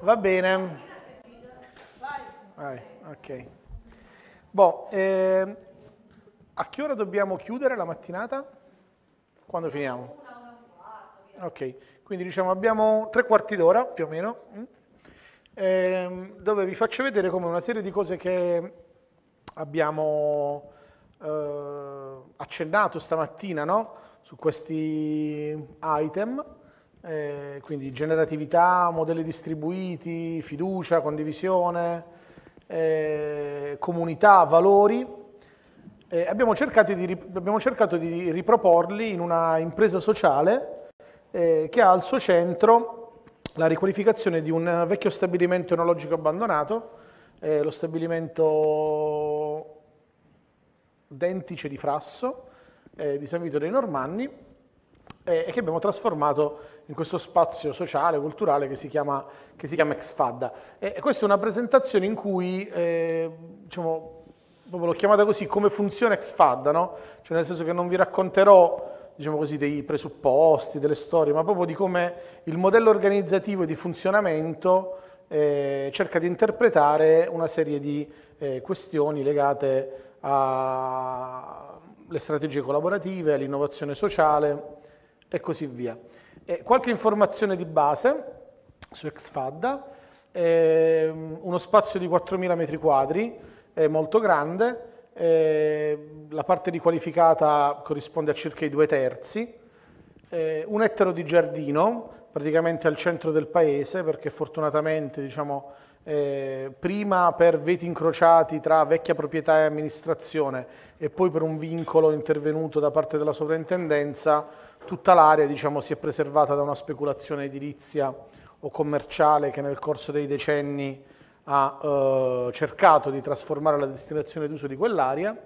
Va bene. Vai, ok. Boh, eh, a che ora dobbiamo chiudere la mattinata? Quando finiamo? Ok, quindi diciamo abbiamo tre quarti d'ora più o meno, eh, dove vi faccio vedere come una serie di cose che abbiamo eh, accennato stamattina no? su questi item, eh, quindi generatività, modelli distribuiti, fiducia, condivisione, eh, comunità, valori. Eh, abbiamo, di, abbiamo, cercato di riproporli in una impresa sociale eh, che ha al suo centro la riqualificazione di un vecchio stabilimento enologico abbandonato, eh, lo stabilimento Dentice di Frasso eh, di San Vito dei Normanni, e che abbiamo trasformato in questo spazio sociale, culturale che si chiama, che si chiama Exfadda. E questa è una presentazione in cui, eh, diciamo, l'ho chiamata così, come funziona Exfadda, no? cioè nel senso che non vi racconterò diciamo così, dei presupposti, delle storie, ma proprio di come il modello organizzativo e di funzionamento eh, cerca di interpretare una serie di eh, questioni legate alle strategie collaborative, all'innovazione sociale, e così via. E qualche informazione di base su Exfadda, ehm, uno spazio di 4.000 metri quadri, eh, molto grande, eh, la parte riqualificata corrisponde a circa i due terzi, ehm, un ettaro di giardino praticamente al centro del paese perché fortunatamente diciamo, eh, prima per veti incrociati tra vecchia proprietà e amministrazione e poi per un vincolo intervenuto da parte della sovrintendenza, tutta l'area diciamo, si è preservata da una speculazione edilizia o commerciale che nel corso dei decenni ha eh, cercato di trasformare la destinazione d'uso di quell'area.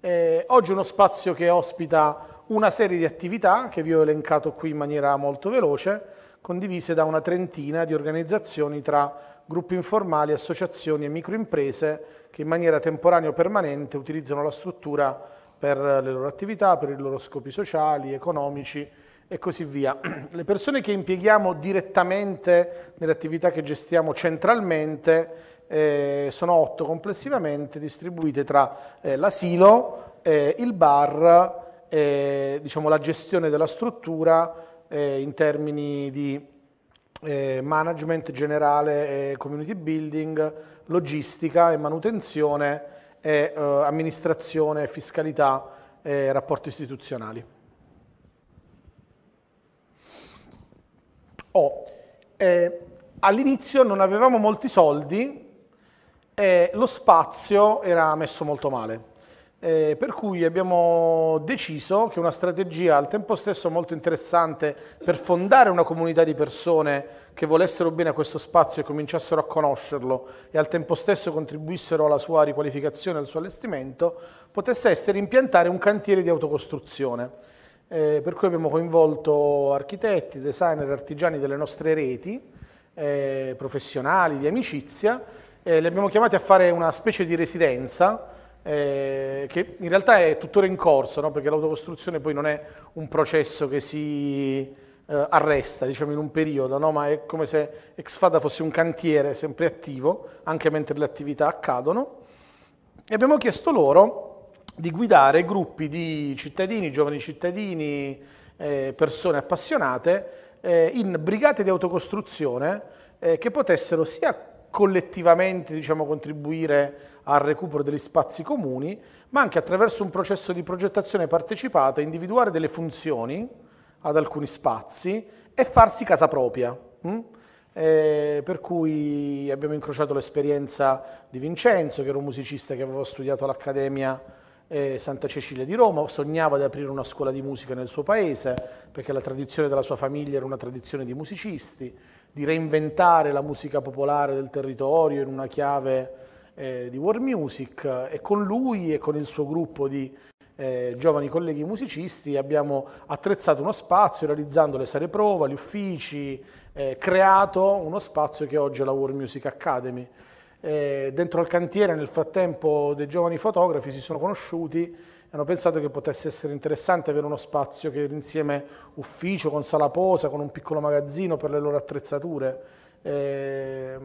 Eh, oggi è uno spazio che ospita una serie di attività che vi ho elencato qui in maniera molto veloce, condivise da una trentina di organizzazioni tra gruppi informali, associazioni e microimprese che in maniera temporanea o permanente utilizzano la struttura per le loro attività, per i loro scopi sociali, economici e così via. Le persone che impieghiamo direttamente nelle attività che gestiamo centralmente eh, sono otto complessivamente distribuite tra eh, l'asilo, eh, il bar, eh, diciamo, la gestione della struttura eh, in termini di eh, management generale e community building, logistica e manutenzione e eh, amministrazione, fiscalità e rapporti istituzionali. Oh, eh, all'inizio non avevamo molti soldi e lo spazio era messo molto male eh, per cui abbiamo deciso che una strategia al tempo stesso molto interessante per fondare una comunità di persone che volessero bene a questo spazio e cominciassero a conoscerlo e al tempo stesso contribuissero alla sua riqualificazione, al suo allestimento, potesse essere impiantare un cantiere di autocostruzione. Eh, per cui abbiamo coinvolto architetti, designer, artigiani delle nostre reti, eh, professionali, di amicizia, eh, li abbiamo chiamati a fare una specie di residenza eh, che in realtà è tuttora in corso, no? perché l'autocostruzione poi non è un processo che si eh, arresta diciamo, in un periodo, no? ma è come se Exfada fosse un cantiere sempre attivo, anche mentre le attività accadono. E abbiamo chiesto loro di guidare gruppi di cittadini, giovani cittadini, eh, persone appassionate, eh, in brigate di autocostruzione eh, che potessero sia collettivamente diciamo, contribuire al recupero degli spazi comuni, ma anche attraverso un processo di progettazione partecipata individuare delle funzioni ad alcuni spazi e farsi casa propria. Mm? Eh, per cui abbiamo incrociato l'esperienza di Vincenzo, che era un musicista che aveva studiato all'Accademia eh, Santa Cecilia di Roma, sognava di aprire una scuola di musica nel suo paese, perché la tradizione della sua famiglia era una tradizione di musicisti, di reinventare la musica popolare del territorio in una chiave eh, di world music e con lui e con il suo gruppo di eh, giovani colleghi musicisti abbiamo attrezzato uno spazio realizzando le sale prova, gli uffici, eh, creato uno spazio che oggi è la World Music Academy. Eh, dentro al cantiere nel frattempo dei giovani fotografi si sono conosciuti hanno pensato che potesse essere interessante avere uno spazio che insieme ufficio, con sala posa, con un piccolo magazzino per le loro attrezzature. Eh,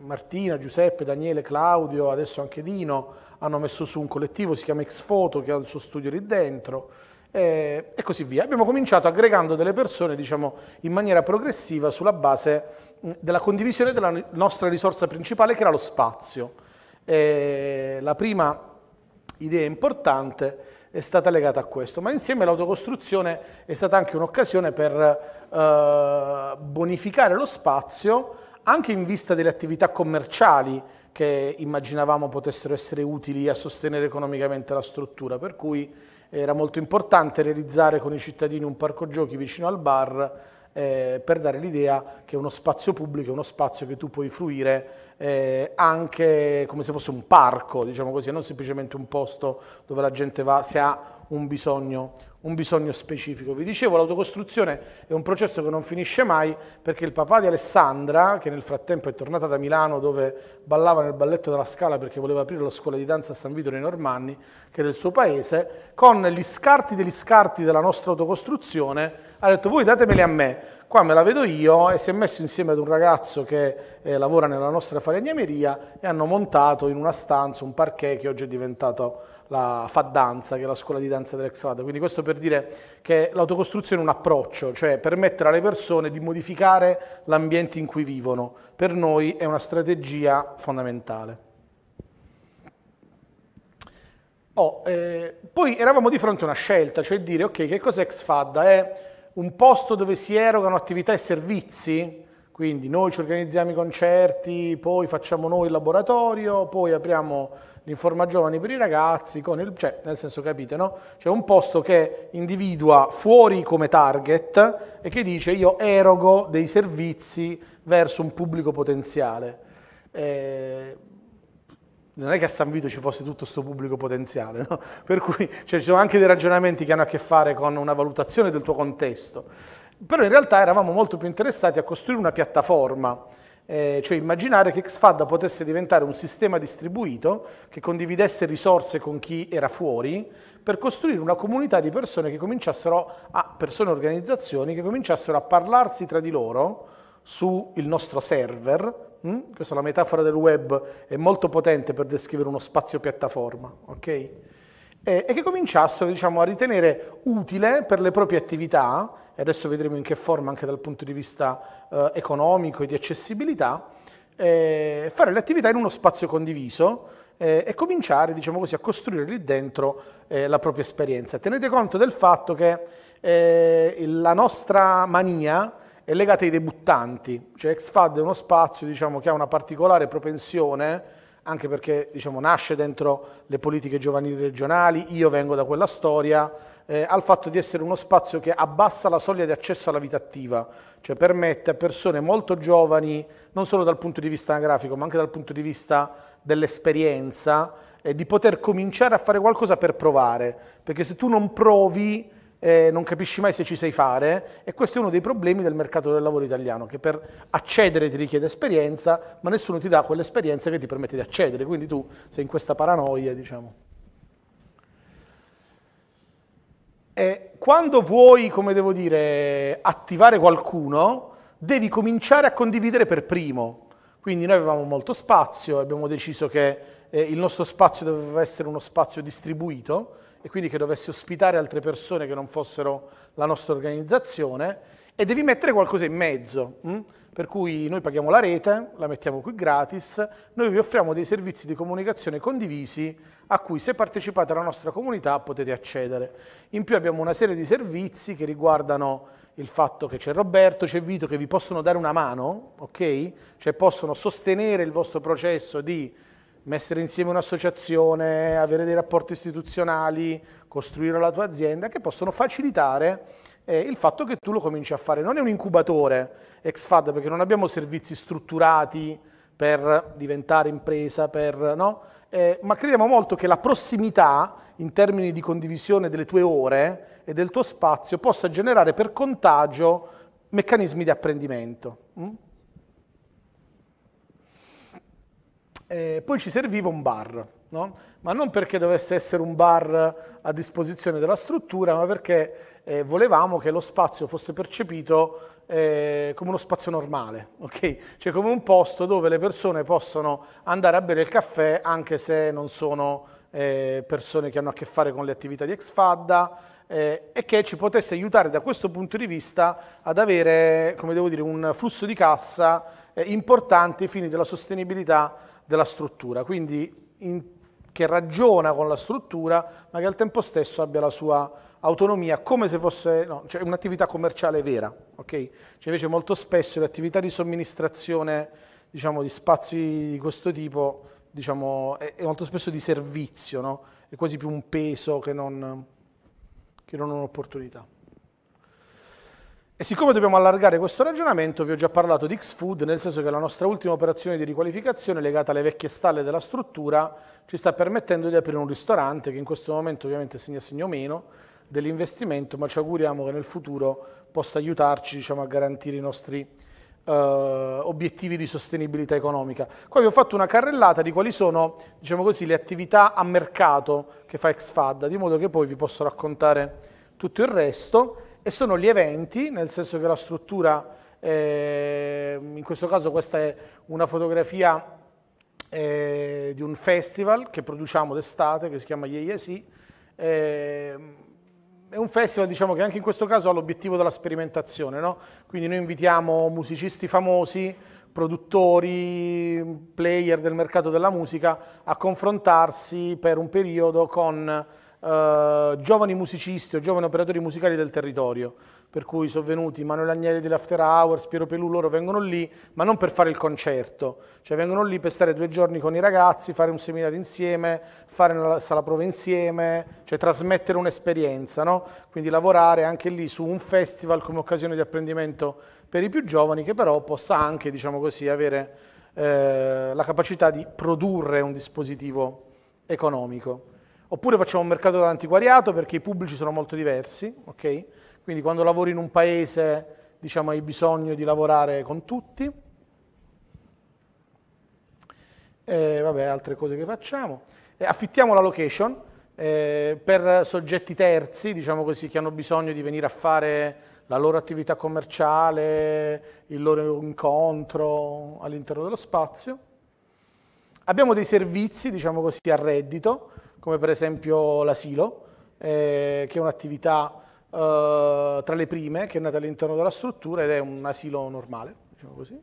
Martina, Giuseppe, Daniele, Claudio, adesso anche Dino hanno messo su un collettivo, si chiama Xfoto, che ha il suo studio lì dentro eh, e così via. Abbiamo cominciato aggregando delle persone diciamo, in maniera progressiva sulla base della condivisione della nostra risorsa principale che era lo spazio. Eh, la prima idea importante è stata legata a questo, ma insieme l'autocostruzione è stata anche un'occasione per eh, bonificare lo spazio anche in vista delle attività commerciali che immaginavamo potessero essere utili a sostenere economicamente la struttura, per cui era molto importante realizzare con i cittadini un parco giochi vicino al bar eh, per dare l'idea che uno spazio pubblico è uno spazio che tu puoi fruire eh, anche come se fosse un parco, diciamo così, non semplicemente un posto dove la gente va se ha un bisogno, un bisogno specifico. Vi dicevo, l'autocostruzione è un processo che non finisce mai perché il papà di Alessandra, che nel frattempo è tornata da Milano dove ballava nel balletto della Scala perché voleva aprire la scuola di danza a San Vito nei Normanni, che era il suo paese, con gli scarti degli scarti della nostra autocostruzione ha detto voi datemeli a me, Qua me la vedo io e si è messo insieme ad un ragazzo che eh, lavora nella nostra falegnameria e hanno montato in una stanza un parquet che oggi è diventato la Fat che è la scuola di danza dell'ex FAD. Quindi questo per dire che l'autocostruzione è un approccio, cioè permettere alle persone di modificare l'ambiente in cui vivono. Per noi è una strategia fondamentale. Oh, eh, poi eravamo di fronte a una scelta, cioè dire ok che cos'è XFAD? È un posto dove si erogano attività e servizi, quindi noi ci organizziamo i concerti, poi facciamo noi il laboratorio, poi apriamo l'informa giovani per i ragazzi, il, cioè, nel senso capite, no? Cioè un posto che individua fuori come target e che dice io erogo dei servizi verso un pubblico potenziale. Eh, non è che a San Vito ci fosse tutto questo pubblico potenziale, no? per cui cioè, ci sono anche dei ragionamenti che hanno a che fare con una valutazione del tuo contesto, però in realtà eravamo molto più interessati a costruire una piattaforma, eh, cioè immaginare che XFAD potesse diventare un sistema distribuito che condividesse risorse con chi era fuori per costruire una comunità di persone che cominciassero a, persone e organizzazioni che cominciassero a parlarsi tra di loro sul nostro server Mm? Questa è la metafora del web, è molto potente per descrivere uno spazio piattaforma, ok? E, e che cominciassero diciamo, a ritenere utile per le proprie attività, e adesso vedremo in che forma anche dal punto di vista eh, economico e di accessibilità, eh, fare le attività in uno spazio condiviso, eh, e cominciare diciamo così, a costruire lì dentro eh, la propria esperienza. Tenete conto del fatto che eh, la nostra mania è legata ai debuttanti, cioè XFAD è uno spazio diciamo, che ha una particolare propensione, anche perché diciamo, nasce dentro le politiche giovanili regionali, io vengo da quella storia, eh, al fatto di essere uno spazio che abbassa la soglia di accesso alla vita attiva, cioè permette a persone molto giovani, non solo dal punto di vista anagrafico, ma anche dal punto di vista dell'esperienza, eh, di poter cominciare a fare qualcosa per provare, perché se tu non provi eh, non capisci mai se ci sai fare e questo è uno dei problemi del mercato del lavoro italiano, che per accedere ti richiede esperienza, ma nessuno ti dà quell'esperienza che ti permette di accedere, quindi tu sei in questa paranoia, diciamo. E quando vuoi, come devo dire, attivare qualcuno, devi cominciare a condividere per primo. Quindi noi avevamo molto spazio, abbiamo deciso che eh, il nostro spazio doveva essere uno spazio distribuito, e quindi che dovessi ospitare altre persone che non fossero la nostra organizzazione e devi mettere qualcosa in mezzo. Mh? Mm? Per cui noi paghiamo la rete, la mettiamo qui gratis, noi vi offriamo dei servizi di comunicazione condivisi a cui se partecipate alla nostra comunità potete accedere. In più abbiamo una serie di servizi che riguardano il fatto che c'è Roberto, c'è Vito che vi possono dare una mano, ok? Cioè possono sostenere il vostro processo di mettere insieme un'associazione, avere dei rapporti istituzionali, costruire la tua azienda, che possono facilitare eh, il fatto che tu lo cominci a fare. Non è un incubatore ex-FAD, perché non abbiamo servizi strutturati per diventare impresa, per, no? eh, ma crediamo molto che la prossimità in termini di condivisione delle tue ore e del tuo spazio possa generare per contagio meccanismi di apprendimento. Mm? Eh, poi ci serviva un bar, no? ma non perché dovesse essere un bar a disposizione della struttura, ma perché eh, volevamo che lo spazio fosse percepito eh, come uno spazio normale, okay? cioè come un posto dove le persone possono andare a bere il caffè anche se non sono eh, persone che hanno a che fare con le attività di Exfadda, eh, e che ci potesse aiutare da questo punto di vista ad avere, come devo dire, un flusso di cassa eh, importanti ai fini della sostenibilità della struttura, quindi in, che ragiona con la struttura ma che al tempo stesso abbia la sua autonomia come se fosse no, cioè un'attività commerciale vera. Okay? Cioè invece molto spesso le attività di somministrazione diciamo, di spazi di questo tipo diciamo, è, è, molto spesso di servizio, no? è quasi più un peso che non, che non un'opportunità. E siccome dobbiamo allargare questo ragionamento, vi ho già parlato di X-Food, nel senso che la nostra ultima operazione di riqualificazione legata alle vecchie stalle della struttura ci sta permettendo di aprire un ristorante che in questo momento ovviamente segna segno meno dell'investimento, ma ci auguriamo che nel futuro possa aiutarci diciamo, a garantire i nostri eh, obiettivi di sostenibilità economica. Qua vi ho fatto una carrellata di quali sono diciamo così, le attività a mercato che fa x di modo che poi vi posso raccontare tutto il resto e sono gli eventi, nel senso che la struttura, eh, in questo caso questa è una fotografia eh, di un festival che produciamo d'estate, che si chiama Yeyesi, eh, è un festival diciamo, che anche in questo caso ha l'obiettivo della sperimentazione, no? quindi noi invitiamo musicisti famosi, produttori, player del mercato della musica a confrontarsi per un periodo con eh, giovani musicisti o giovani operatori musicali del territorio, per cui sono venuti Manuel Agnelli dell'After Hours, Piero Pelù, loro vengono lì, ma non per fare il concerto, cioè vengono lì per stare due giorni con i ragazzi, fare un seminario insieme, fare una sala prove insieme, cioè trasmettere un'esperienza, no? quindi lavorare anche lì su un festival come occasione di apprendimento per i più giovani, che però possa anche, diciamo così, avere eh, la capacità di produrre un dispositivo economico. Oppure facciamo un mercato dell'antiquariato perché i pubblici sono molto diversi, ok? Quindi quando lavori in un paese, diciamo, hai bisogno di lavorare con tutti. E, eh, vabbè, altre cose che facciamo. E eh, affittiamo la location eh, per soggetti terzi, diciamo così, che hanno bisogno di venire a fare la loro attività commerciale, il loro incontro all'interno dello spazio. Abbiamo dei servizi, diciamo così, a reddito, come per esempio l'asilo, eh, che è un'attività eh, tra le prime, che è nata all'interno della struttura ed è un asilo normale, diciamo così.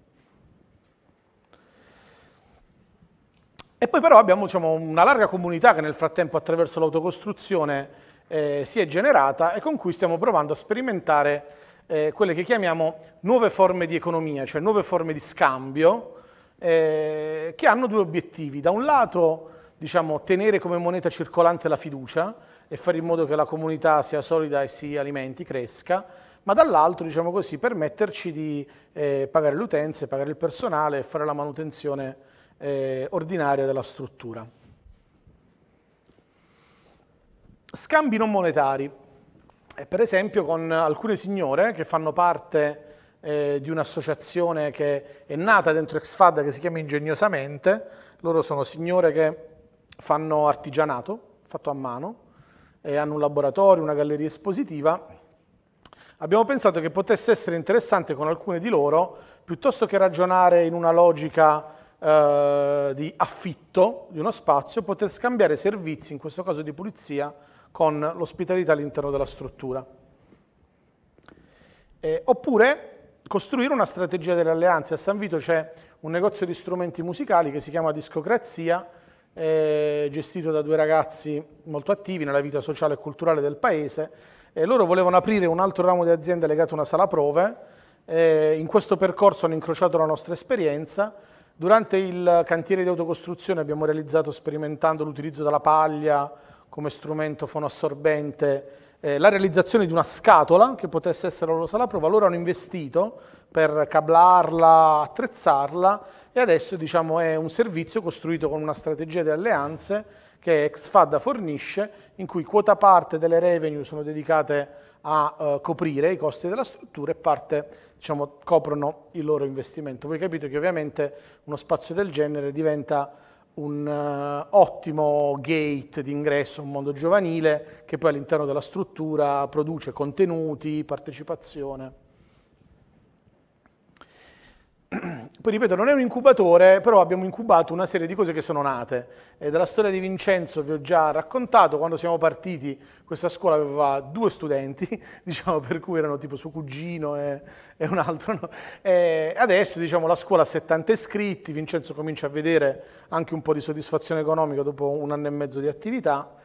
E poi però abbiamo diciamo, una larga comunità che nel frattempo attraverso l'autocostruzione eh, si è generata e con cui stiamo provando a sperimentare eh, quelle che chiamiamo nuove forme di economia, cioè nuove forme di scambio, eh, che hanno due obiettivi. Da un lato diciamo, tenere come moneta circolante la fiducia e fare in modo che la comunità sia solida e si alimenti, cresca, ma dall'altro, diciamo così, permetterci di eh, pagare le utenze, pagare il personale e fare la manutenzione eh, ordinaria della struttura. Scambi non monetari, eh, per esempio con alcune signore che fanno parte eh, di un'associazione che è nata dentro Exfad che si chiama Ingegnosamente, loro sono signore che fanno artigianato, fatto a mano, e hanno un laboratorio, una galleria espositiva. Abbiamo pensato che potesse essere interessante con alcune di loro, piuttosto che ragionare in una logica eh, di affitto di uno spazio, poter scambiare servizi, in questo caso di pulizia, con l'ospitalità all'interno della struttura. Eh, oppure costruire una strategia delle alleanze. A San Vito c'è un negozio di strumenti musicali che si chiama Discocrazia, eh, gestito da due ragazzi molto attivi nella vita sociale e culturale del paese. Eh, loro volevano aprire un altro ramo di azienda legato a una sala prove. Eh, in questo percorso hanno incrociato la nostra esperienza. Durante il cantiere di autocostruzione abbiamo realizzato, sperimentando l'utilizzo della paglia come strumento fonoassorbente, eh, la realizzazione di una scatola che potesse essere la loro sala prova. Loro hanno investito per cablarla, attrezzarla e adesso diciamo, è un servizio costruito con una strategia di alleanze che Exfada fornisce, in cui quota parte delle revenue sono dedicate a eh, coprire i costi della struttura e parte diciamo, coprono il loro investimento. Voi capite che ovviamente uno spazio del genere diventa un eh, ottimo gate d'ingresso a un mondo giovanile che poi all'interno della struttura produce contenuti, partecipazione. Poi ripeto, non è un incubatore, però abbiamo incubato una serie di cose che sono nate. E eh, della storia di Vincenzo vi ho già raccontato, quando siamo partiti questa scuola aveva due studenti, diciamo, per cui erano tipo suo cugino e, e un altro. No? E adesso diciamo, la scuola ha 70 iscritti, Vincenzo comincia a vedere anche un po' di soddisfazione economica dopo un anno e mezzo di attività.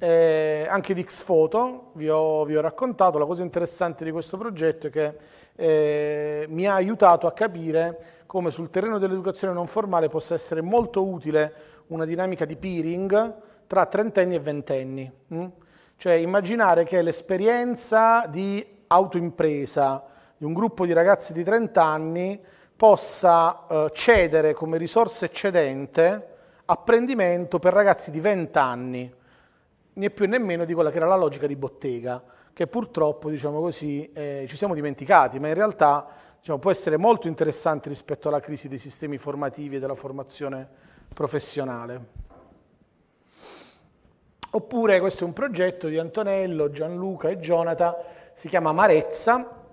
Eh, anche di Xfoto, vi vi ho raccontato, la cosa interessante di questo progetto è che eh, mi ha aiutato a capire come sul terreno dell'educazione non formale possa essere molto utile una dinamica di peering tra trentenni e ventenni. Mm? Cioè immaginare che l'esperienza di autoimpresa di un gruppo di ragazzi di 30 anni possa eh, cedere come risorsa eccedente apprendimento per ragazzi di 20 anni, né più né meno di quella che era la logica di bottega che purtroppo diciamo così, eh, ci siamo dimenticati, ma in realtà diciamo, può essere molto interessante rispetto alla crisi dei sistemi formativi e della formazione professionale. Oppure questo è un progetto di Antonello, Gianluca e Jonathan, si chiama Marezza,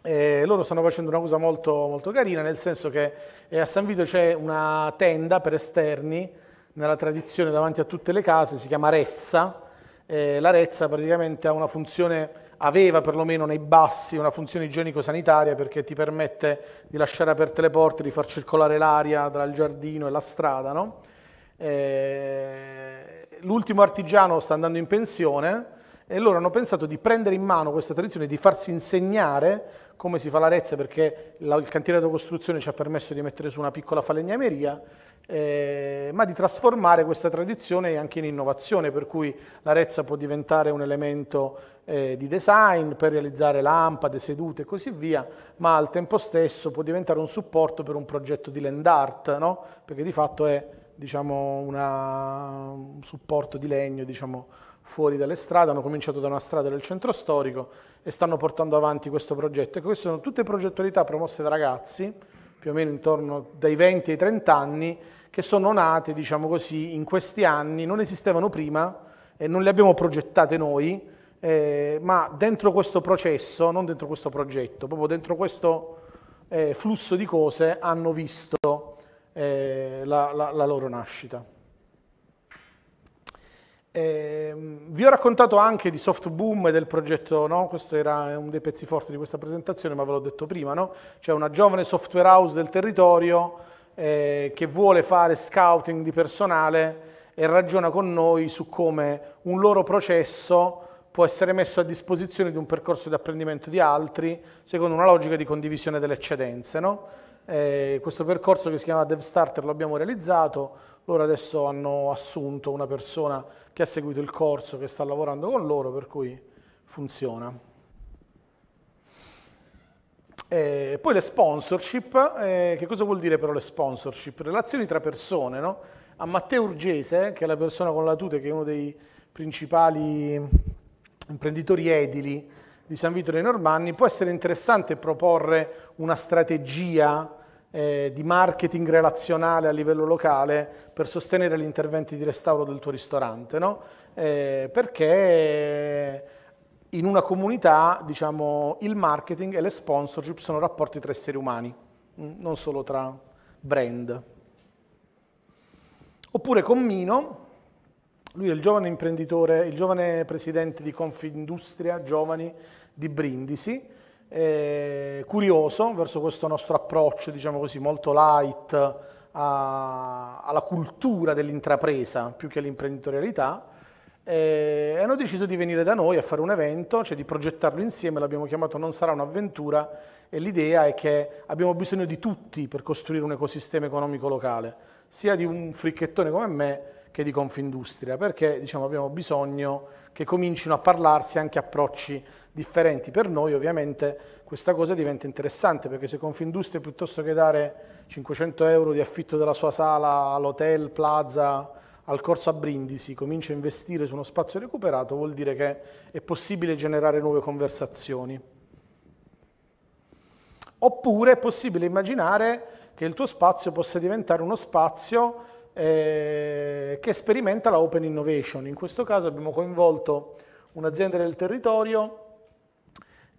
eh, loro stanno facendo una cosa molto, molto carina, nel senso che eh, a San Vito c'è una tenda per esterni, nella tradizione davanti a tutte le case, si chiama Rezza, eh, l'Arezza praticamente ha una funzione aveva perlomeno nei bassi una funzione igienico-sanitaria perché ti permette di lasciare aperte le porte, di far circolare l'aria tra il giardino e la strada. No? Eh, l'ultimo artigiano sta andando in pensione e loro hanno pensato di prendere in mano questa tradizione, di farsi insegnare come si fa l'Arezza perché la, il cantiere da costruzione ci ha permesso di mettere su una piccola falegnameria eh, ma di trasformare questa tradizione anche in innovazione, per cui l'arezza può diventare un elemento eh, di design per realizzare lampade, sedute e così via, ma al tempo stesso può diventare un supporto per un progetto di land art, no? perché di fatto è diciamo, una, un supporto di legno diciamo, fuori dalle strade, hanno cominciato da una strada del centro storico e stanno portando avanti questo progetto. E queste sono tutte progettualità promosse da ragazzi, più o meno intorno dai 20 ai 30 anni, che sono nate, diciamo così, in questi anni, non esistevano prima e non le abbiamo progettate noi, eh, ma dentro questo processo, non dentro questo progetto, proprio dentro questo eh, flusso di cose hanno visto eh, la, la, la, loro nascita. Ehm, vi ho raccontato anche di Softboom e del progetto, no? questo era uno dei pezzi forti di questa presentazione, ma ve l'ho detto prima, no? c'è cioè una giovane software house del territorio eh, che vuole fare scouting di personale e ragiona con noi su come un loro processo può essere messo a disposizione di un percorso di apprendimento di altri secondo una logica di condivisione delle eccedenze. No? Eh, questo percorso che si chiama DevStarter l'abbiamo realizzato, loro adesso hanno assunto una persona che ha seguito il corso, che sta lavorando con loro, per cui funziona. Eh, poi le sponsorship, eh, che cosa vuol dire però le sponsorship? Relazioni tra persone, no? A Matteo Urgese, eh, che è la persona con la tute, che è uno dei principali imprenditori edili di San Vito dei Normanni, può essere interessante proporre una strategia eh, di marketing relazionale a livello locale per sostenere gli interventi di restauro del tuo ristorante, no? Eh, perché in una comunità, diciamo, il marketing e le sponsorship sono rapporti tra esseri umani, mm, non solo tra brand. Oppure con Mino, lui è il giovane imprenditore, il giovane presidente di Confindustria Giovani di Brindisi, eh, curioso verso questo nostro approccio, diciamo così, molto light a, alla cultura dell'intrapresa più che all'imprenditorialità eh, e hanno deciso di venire da noi a fare un evento, cioè di progettarlo insieme, l'abbiamo chiamato Non sarà un'avventura e l'idea è che abbiamo bisogno di tutti per costruire un ecosistema economico locale, sia di un fricchettone come me che di Confindustria, perché diciamo, abbiamo bisogno che comincino a parlarsi anche approcci differenti. Per noi ovviamente questa cosa diventa interessante perché se Confindustria piuttosto che dare 500 euro di affitto della sua sala all'hotel, plaza, al corso a Brindisi comincia a investire su uno spazio recuperato, vuol dire che è possibile generare nuove conversazioni. Oppure è possibile immaginare che il tuo spazio possa diventare uno spazio eh, che sperimenta la open innovation. In questo caso abbiamo coinvolto un'azienda del territorio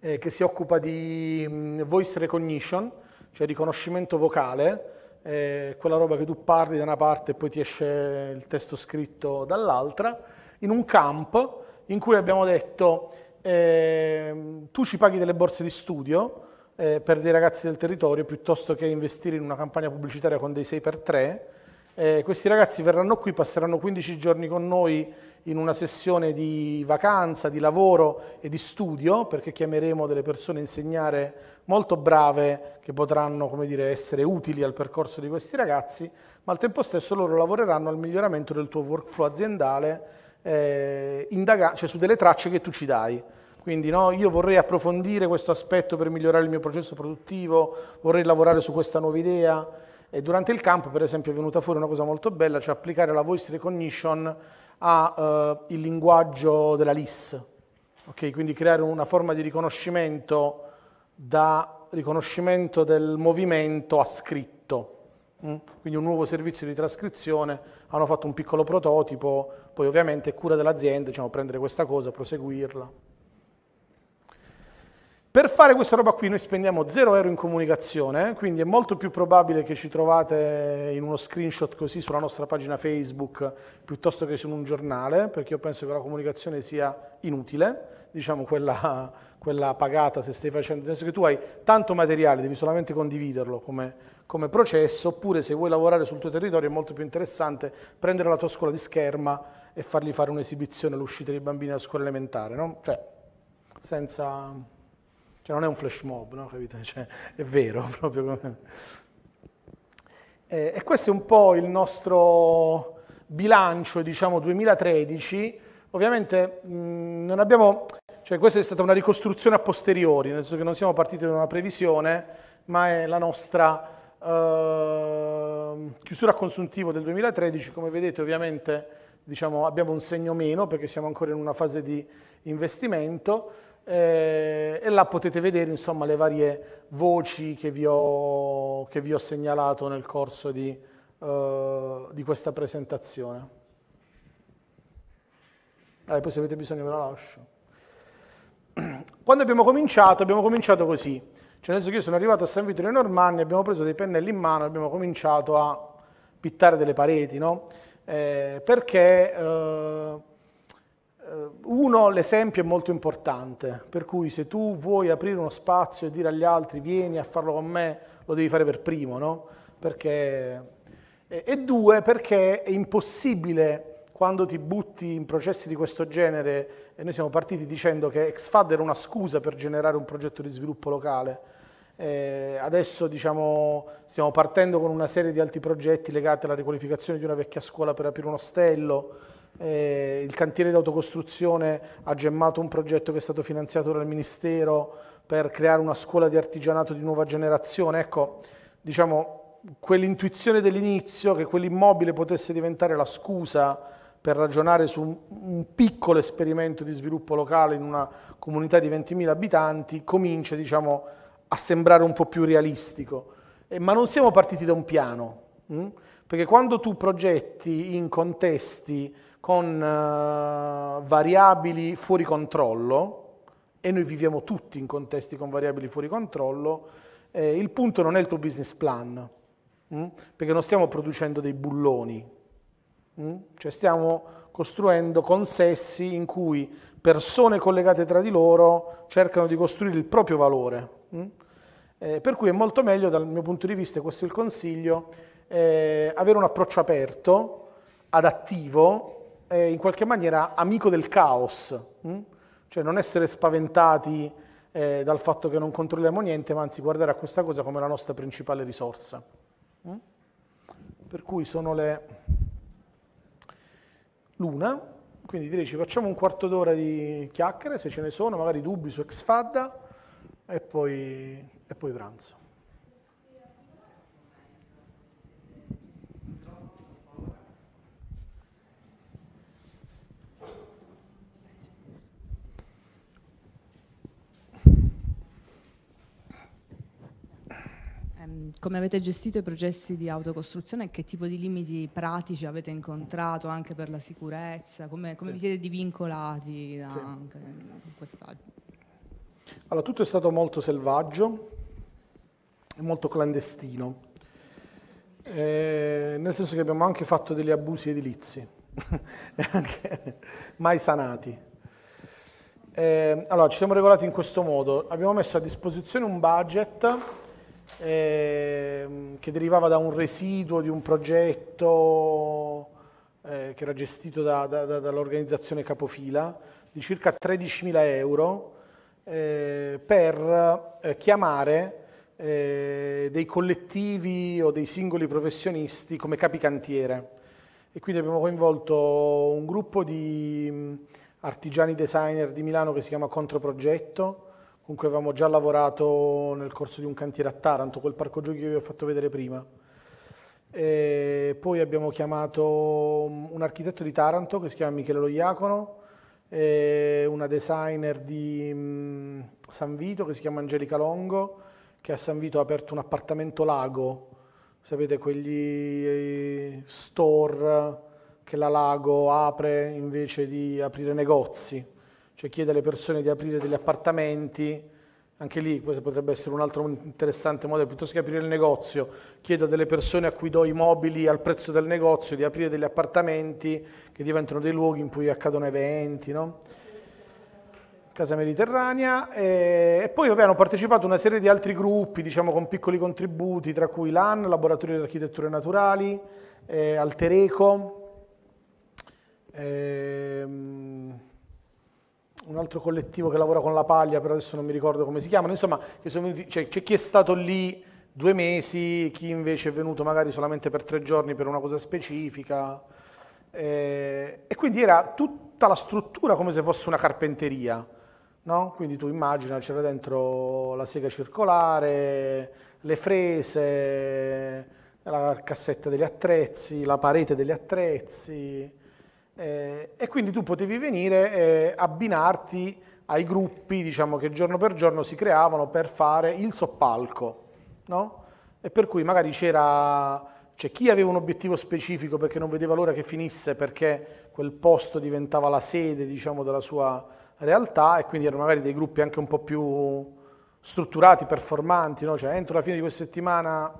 eh, che si occupa di mm, voice recognition, cioè riconoscimento vocale, eh, quella roba che tu parli da una parte e poi ti esce il testo scritto dall'altra, in un camp in cui abbiamo detto eh, tu ci paghi delle borse di studio eh, per dei ragazzi del territorio piuttosto che investire in una campagna pubblicitaria con dei 6x3, eh, questi ragazzi verranno qui, passeranno 15 giorni con noi in una sessione di vacanza, di lavoro e di studio, perché chiameremo delle persone a insegnare molto brave che potranno come dire, essere utili al percorso di questi ragazzi, ma al tempo stesso loro lavoreranno al miglioramento del tuo workflow aziendale, eh, cioè su delle tracce che tu ci dai. Quindi no, io vorrei approfondire questo aspetto per migliorare il mio processo produttivo, vorrei lavorare su questa nuova idea. E durante il campo, per esempio, è venuta fuori una cosa molto bella, cioè applicare la voice recognition ha eh, il linguaggio della LIS, okay? quindi creare una forma di riconoscimento da riconoscimento del movimento a scritto, mm? quindi un nuovo servizio di trascrizione, hanno fatto un piccolo prototipo, poi ovviamente cura dell'azienda diciamo, prendere questa cosa, proseguirla. Per fare questa roba qui noi spendiamo 0 euro in comunicazione, quindi è molto più probabile che ci trovate in uno screenshot così sulla nostra pagina Facebook piuttosto che su un giornale, perché io penso che la comunicazione sia inutile, diciamo quella, quella pagata se stai facendo, nel senso che tu hai tanto materiale, devi solamente condividerlo come, come processo, oppure se vuoi lavorare sul tuo territorio è molto più interessante prendere la tua scuola di scherma e fargli fare un'esibizione all'uscita dei bambini alla scuola elementare, no? Cioè, senza cioè non è un flash mob, no? Capite? Cioè, è vero proprio come... eh, e questo è un po' il nostro bilancio, diciamo, 2013. Ovviamente mh, mm, non abbiamo... Cioè questa è stata una ricostruzione a posteriori, nel senso che non siamo partiti da una previsione, ma è la nostra... Uh, chiusura a consuntivo del 2013, come vedete ovviamente diciamo, abbiamo un segno meno perché siamo ancora in una fase di investimento, eh, e là potete vedere insomma, le varie voci che vi, ho, che vi ho segnalato nel corso di, eh, di questa presentazione. Allora, poi se avete bisogno ve la lascio. Quando abbiamo cominciato, abbiamo cominciato così. Cioè, adesso che io sono arrivato a San Vittorio dei Normanni, abbiamo preso dei pennelli in mano e abbiamo cominciato a pittare delle pareti, no? Eh, perché eh, eh, uno, l'esempio è molto importante, per cui se tu vuoi aprire uno spazio e dire agli altri vieni a farlo con me, lo devi fare per primo, no? Perché... E due, perché è impossibile quando ti butti in processi di questo genere, e noi siamo partiti dicendo che Exfad era una scusa per generare un progetto di sviluppo locale, eh, adesso diciamo, stiamo partendo con una serie di altri progetti legati alla riqualificazione di una vecchia scuola per aprire un ostello, eh, il cantiere di autocostruzione ha gemmato un progetto che è stato finanziato dal Ministero per creare una scuola di artigianato di nuova generazione. Ecco, diciamo, quell'intuizione dell'inizio che quell'immobile potesse diventare la scusa per ragionare su un, un piccolo esperimento di sviluppo locale in una comunità di 20.000 abitanti comincia diciamo, a sembrare un po' più realistico. Eh, ma non siamo partiti da un piano, mh? Mm? perché quando tu progetti in contesti con uh, variabili fuori controllo, e noi viviamo tutti in contesti con variabili fuori controllo, eh, il punto non è il tuo business plan, mh? Mm? perché non stiamo producendo dei bulloni, mh? Mm? cioè stiamo costruendo consessi in cui persone collegate tra di loro cercano di costruire il proprio valore. Mm? Eh, per cui è molto meglio, dal mio punto di vista, questo è il consiglio, eh, avere un approccio aperto, adattivo, eh, in qualche maniera amico del caos, mh? Mm? cioè non essere spaventati eh, dal fatto che non controlliamo niente, ma anzi guardare a questa cosa come la nostra principale risorsa. Mh? Mm? Per cui sono le l'una, quindi direi ci facciamo un quarto d'ora di chiacchiere, se ce ne sono, magari dubbi su Exfadda e poi, e poi pranzo. come avete gestito i processi di autocostruzione e che tipo di limiti pratici avete incontrato anche per la sicurezza? Come, come sì. vi siete divincolati da sì. quest'aggio? Allora, tutto è stato molto selvaggio e molto clandestino, eh, nel senso che abbiamo anche fatto degli abusi edilizi, mai sanati. Eh, allora, ci siamo regolati in questo modo, abbiamo messo a disposizione un budget eh, che derivava da un residuo di un progetto eh, che era gestito da, da, da, dall'organizzazione capofila di circa 13.000 euro eh, per eh, chiamare eh, dei collettivi o dei singoli professionisti come capi cantiere. e quindi abbiamo coinvolto un gruppo di mm, artigiani designer di Milano che si chiama Controprogetto, con cui avevamo già lavorato nel corso di un cantiere a Taranto, quel parco giochi che vi ho fatto vedere prima. E poi abbiamo chiamato un architetto di Taranto che si chiama Michele Loiacono, una designer di mm, San Vito che si chiama Angelica Longo, che a San Vito ha aperto un appartamento lago, sapete quegli eh, store che la Lago apre invece di aprire negozi cioè chiede alle persone di aprire degli appartamenti, anche lì questo potrebbe essere un altro interessante modello, piuttosto che aprire il negozio, chiedo a delle persone a cui do i mobili al prezzo del negozio di aprire degli appartamenti che diventano dei luoghi in cui accadono eventi, no? Casa Mediterranea eh, e, poi vabbè, hanno partecipato una serie di altri gruppi, diciamo con piccoli contributi, tra cui LAN, Laboratorio di Architetture Naturali, eh, Altereco, ehm, un altro collettivo che lavora con la paglia, però adesso non mi ricordo come si chiamano, insomma venuti, cioè, c'è chi è stato lì due mesi, chi invece è venuto magari solamente per tre giorni per una cosa specifica. Eh, e quindi era tutta la struttura come se fosse una carpenteria. No? Quindi tu immagina c'era dentro la sega circolare, le frese, la cassetta degli attrezzi, la parete degli attrezzi, eh, e quindi tu potevi venire e abbinarti ai gruppi diciamo, che giorno per giorno si creavano per fare il soppalco. No? E per cui magari c'era cioè, chi aveva un obiettivo specifico perché non vedeva l'ora che finisse, perché quel posto diventava la sede diciamo, della sua realtà e quindi erano magari dei gruppi anche un po' più strutturati, performanti, no? cioè entro la fine di questa settimana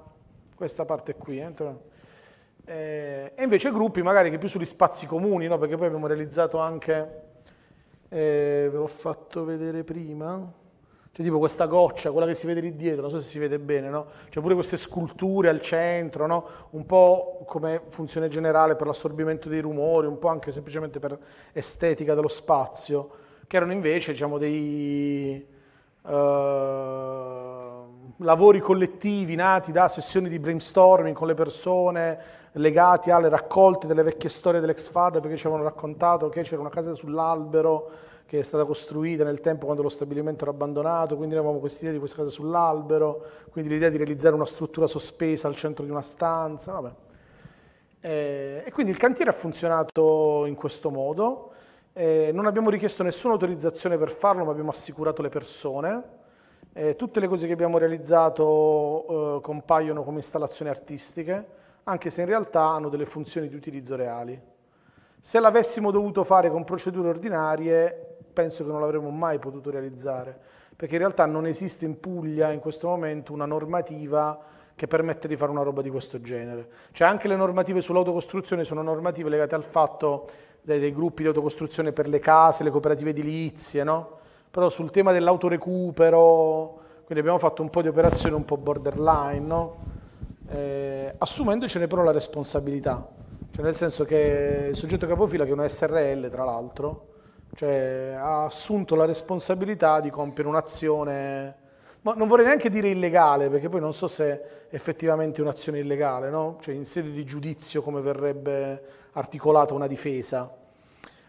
questa parte qui, entro eh, e invece gruppi magari che più sugli spazi comuni, no? perché poi abbiamo realizzato anche, eh, ve l'ho fatto vedere prima, cioè tipo questa goccia, quella che si vede lì dietro, non so se si vede bene, no? Cioè pure queste sculture al centro, no? Un po' come funzione generale per l'assorbimento dei rumori, un po' anche semplicemente per estetica dello spazio, che erano invece, diciamo, dei uh, lavori collettivi nati da sessioni di brainstorming con le persone, legati alle raccolte delle vecchie storie dell'ex fada perché ci avevano raccontato che c'era una casa sull'albero che è stata costruita nel tempo quando lo stabilimento era abbandonato, quindi avevamo questa idea di questa casa sull'albero, quindi l'idea di realizzare una struttura sospesa al centro di una stanza, vabbè. Eh, e quindi il cantiere ha funzionato in questo modo, eh, non abbiamo richiesto nessuna autorizzazione per farlo, ma abbiamo assicurato le persone. Eh, tutte le cose che abbiamo realizzato eh, compaiono come installazioni artistiche anche se in realtà hanno delle funzioni di utilizzo reali. Se l'avessimo dovuto fare con procedure ordinarie, penso che non l'avremmo mai potuto realizzare, perché in realtà non esiste in Puglia in questo momento una normativa che permette di fare una roba di questo genere. Cioè anche le normative sull'autocostruzione sono normative legate al fatto dei, dei gruppi di autocostruzione per le case, le cooperative edilizie, no? Però sul tema dell'autorecupero, quindi abbiamo fatto un po' di operazioni un po' borderline, no? eh, assumendocene però la responsabilità, cioè nel senso che il soggetto capofila, che è una SRL tra l'altro, cioè, ha assunto la responsabilità di compiere un'azione, ma non vorrei neanche dire illegale, perché poi non so se è effettivamente è un'azione illegale, no? cioè in sede di giudizio come verrebbe articolata una difesa.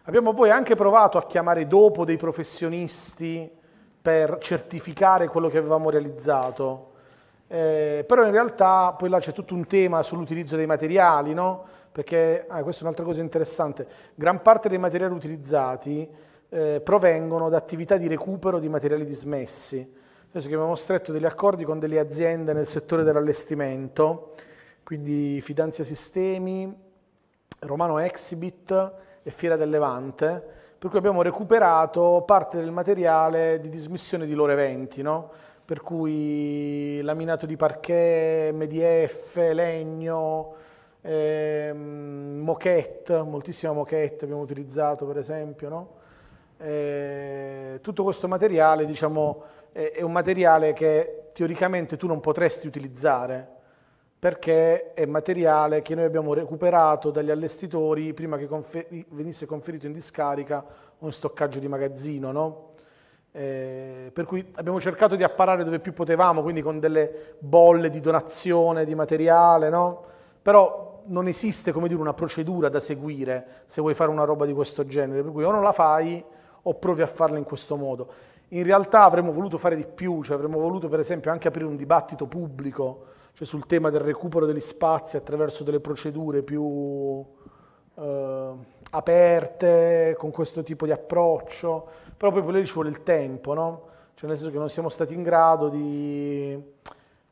Abbiamo poi anche provato a chiamare dopo dei professionisti per certificare quello che avevamo realizzato eh, però in realtà poi là c'è tutto un tema sull'utilizzo dei materiali, no? Perché, ah, questa è un'altra cosa interessante, gran parte dei materiali utilizzati eh, provengono da attività di recupero di materiali dismessi. Adesso che abbiamo stretto degli accordi con delle aziende nel settore dell'allestimento, quindi Fidanzia Sistemi, Romano Exhibit e Fiera del Levante, per cui abbiamo recuperato parte del materiale di dismissione di loro eventi, no? per cui laminato di parquet, MDF, legno, ehm, moquette, moltissima moquette abbiamo utilizzato per esempio. No? Eh, tutto questo materiale diciamo, è, è un materiale che teoricamente tu non potresti utilizzare perché è materiale che noi abbiamo recuperato dagli allestitori prima che confer venisse conferito in discarica o in stoccaggio di magazzino. No? Eh, per cui abbiamo cercato di apparare dove più potevamo, quindi con delle bolle di donazione di materiale, no? Però non esiste, come dire, una procedura da seguire se vuoi fare una roba di questo genere, per cui o non la fai o provi a farla in questo modo. In realtà avremmo voluto fare di più, cioè avremmo voluto per esempio anche aprire un dibattito pubblico, cioè sul tema del recupero degli spazi attraverso delle procedure più eh, aperte, con questo tipo di approccio, però proprio lì ci vuole il tempo, no? Cioè nel senso che non siamo stati in grado di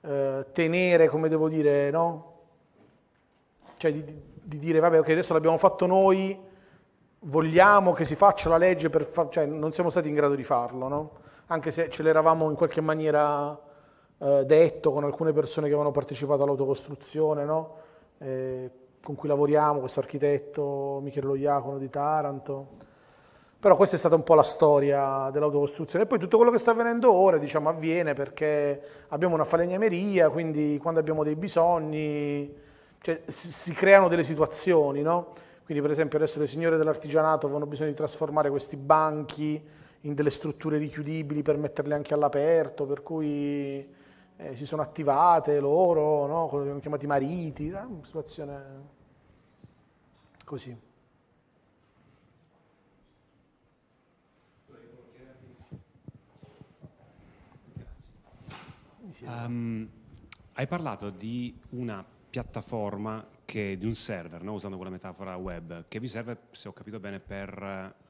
eh, tenere, come devo dire, no? Cioè di, di, dire, vabbè, ok, adesso l'abbiamo fatto noi, vogliamo che si faccia la legge, per fa- cioè non siamo stati in grado di farlo, no? Anche se ce l'eravamo in qualche maniera eh, detto con alcune persone che avevano partecipato all'autocostruzione, no? eh, con cui lavoriamo, questo architetto Michelo Iacono di Taranto. Però questa è stata un po' la storia dell'autocostruzione. E poi tutto quello che sta avvenendo ora, diciamo, avviene perché abbiamo una falegnameria, quindi quando abbiamo dei bisogni, cioè, si, creano delle situazioni, no? Quindi per esempio adesso le signore dell'artigianato avevano bisogno di trasformare questi banchi in delle strutture richiudibili per metterli anche all'aperto, per cui eh, si sono attivate loro, no? quello che hanno chiamato i mariti, eh? una situazione così. Um, hai parlato di una piattaforma che, di un server, no? usando quella metafora web, che vi serve, se ho capito bene, per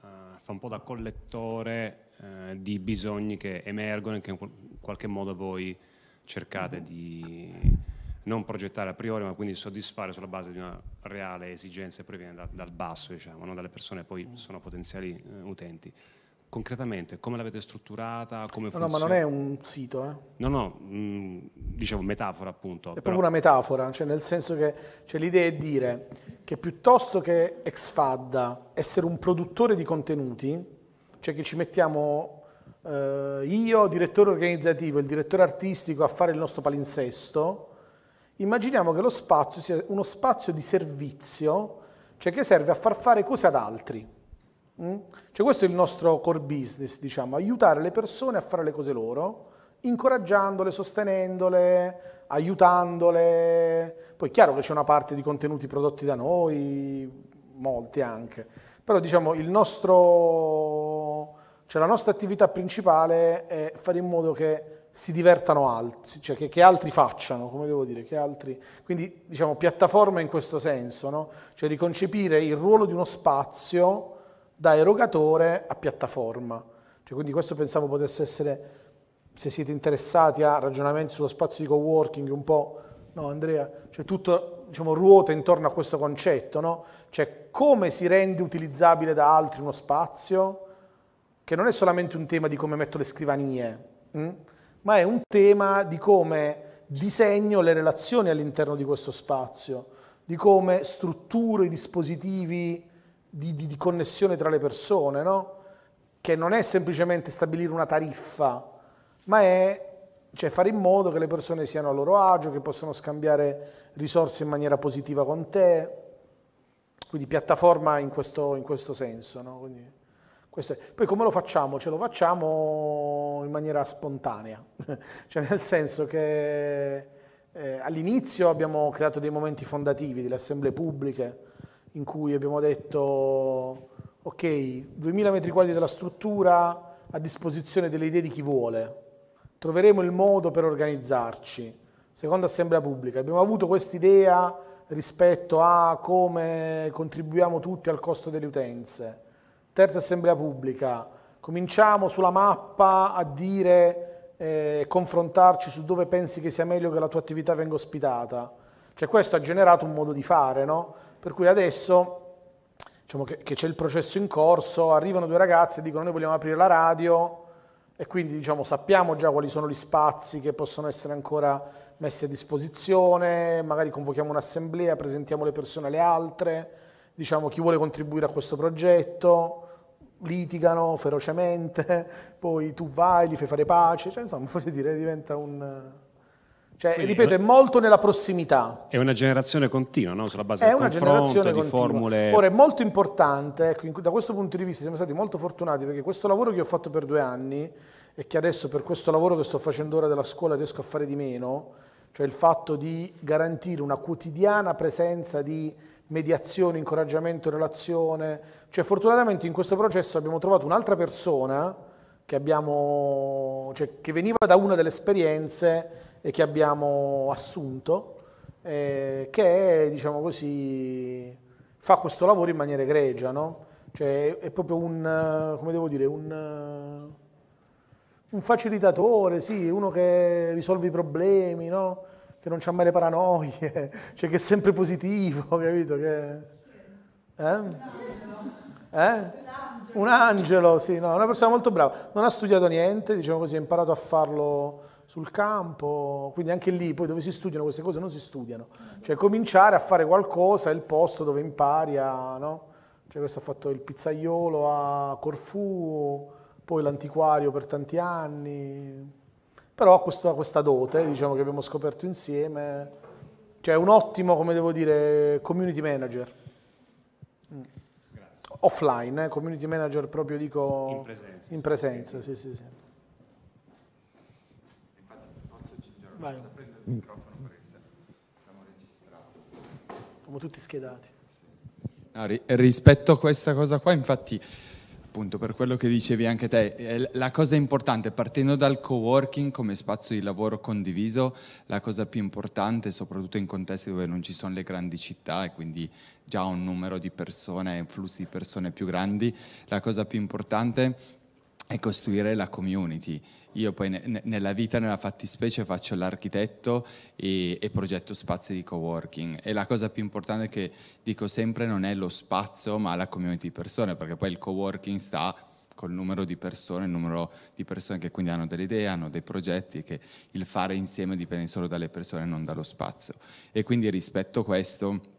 uh, fa un po' da collettore uh, di bisogni che emergono e che in qualche modo voi cercate di non progettare a priori, ma quindi soddisfare sulla base di una reale esigenza che proviene da, dal basso, diciamo, non dalle persone che poi mm. sono potenziali eh, utenti. Concretamente, come l'avete strutturata? Come no, no, ma non è un sito. Eh? No, no, mh, mm, dicevo metafora appunto. È però... proprio una metafora, cioè nel senso che cioè, l'idea è dire che piuttosto che ex fadda essere un produttore di contenuti, cioè che ci mettiamo eh, io, direttore organizzativo, il direttore artistico a fare il nostro palinsesto, immaginiamo che lo spazio sia uno spazio di servizio, cioè che serve a far fare cose ad altri. Mm? Cioè questo è il nostro core business, diciamo, aiutare le persone a fare le cose loro, incoraggiandole, sostenendole, aiutandole. Poi è chiaro che c'è una parte di contenuti prodotti da noi, molti anche, però diciamo il nostro cioè la nostra attività principale è fare in modo che si divertano altri, cioè che, che, altri facciano, come devo dire, che altri... Quindi diciamo piattaforma in questo senso, no? Cioè riconcepire il ruolo di uno spazio da erogatore a piattaforma. Cioè, quindi questo pensavo potesse essere, se siete interessati a ragionamenti sullo spazio di co-working, un po', no Andrea? Cioè tutto diciamo, ruota intorno a questo concetto, no? Cioè come si rende utilizzabile da altri uno spazio? che non è solamente un tema di come metto le scrivanie, mh? Mm? ma è un tema di come disegno le relazioni all'interno di questo spazio, di come strutturo i dispositivi di, di, di connessione tra le persone, no? che non è semplicemente stabilire una tariffa, ma è cioè, fare in modo che le persone siano a loro agio, che possano scambiare risorse in maniera positiva con te, quindi piattaforma in questo, in questo senso. No? Quindi... Poi come lo facciamo? Ce lo facciamo in maniera spontanea, cioè nel senso che eh, all'inizio abbiamo creato dei momenti fondativi delle assemblee pubbliche in cui abbiamo detto ok, 2000 metri quadri della struttura a disposizione delle idee di chi vuole, troveremo il modo per organizzarci, seconda assemblea pubblica, abbiamo avuto quest'idea rispetto a come contribuiamo tutti al costo delle utenze terza assemblea pubblica, cominciamo sulla mappa a dire, eh, confrontarci su dove pensi che sia meglio che la tua attività venga ospitata. Cioè questo ha generato un modo di fare, no? Per cui adesso diciamo che, c'è il processo in corso, arrivano due ragazze e dicono noi vogliamo aprire la radio e quindi diciamo, sappiamo già quali sono gli spazi che possono essere ancora messi a disposizione, magari convochiamo un'assemblea, presentiamo le persone alle altre, diciamo chi vuole contribuire a questo progetto litigano ferocemente, poi tu vai, gli fai fare pace, cioè insomma, voglio dire, diventa un... Cioè, Quindi, ripeto, è molto nella prossimità. È una generazione continua, no? Sulla base è del una confronto, di formule... Ora, è molto importante, ecco, da questo punto di vista siamo stati molto fortunati, perché questo lavoro che ho fatto per due anni, e che adesso per questo lavoro che sto facendo ora della scuola riesco a fare di meno, cioè il fatto di garantire una quotidiana presenza di mediazione, incoraggiamento, relazione. Cioè fortunatamente in questo processo abbiamo trovato un'altra persona che, abbiamo, cioè, che veniva da una delle esperienze e che abbiamo assunto, eh, che diciamo così, fa questo lavoro in maniera egregia, no? Cioè è proprio un, come devo dire, un, un facilitatore, sì, uno che risolve i problemi, no? che non ha mai le paranoie, cioè che è sempre positivo, capito? Che... Eh? Eh? Un angelo, sì, no, una persona molto brava. Non ha studiato niente, diciamo così, ha imparato a farlo sul campo, quindi anche lì poi dove si studiano queste cose non si studiano. Cioè cominciare a fare qualcosa è il posto dove impari a, no? Cioè questo ha fatto il pizzaiolo a Corfù, poi l'antiquario per tanti anni. Però ha questa, questa dote, diciamo, che abbiamo scoperto insieme. Cioè un ottimo, come devo dire, community manager. Mm. Grazie. Offline, eh, community manager proprio dico... In presenza. In presenza, sì, sì, sì. Infatti posso mm. siamo tutti schedati. No, rispetto a questa cosa qua, infatti appunto per quello che dicevi anche te, eh, la cosa importante, partendo dal co-working come spazio di lavoro condiviso, la cosa più importante, soprattutto in contesti dove non ci sono le grandi città e quindi già un numero di persone, flussi di persone più grandi, la cosa più importante e costruire la community. Io poi ne, nella vita, nella fattispecie, faccio l'architetto e, e, progetto spazi di coworking. E la cosa più importante che dico sempre non è lo spazio, ma la community di persone, perché poi il coworking sta col numero di persone, il numero di persone che quindi hanno delle idee, hanno dei progetti, che il fare insieme dipende solo dalle persone, non dallo spazio. E quindi rispetto a questo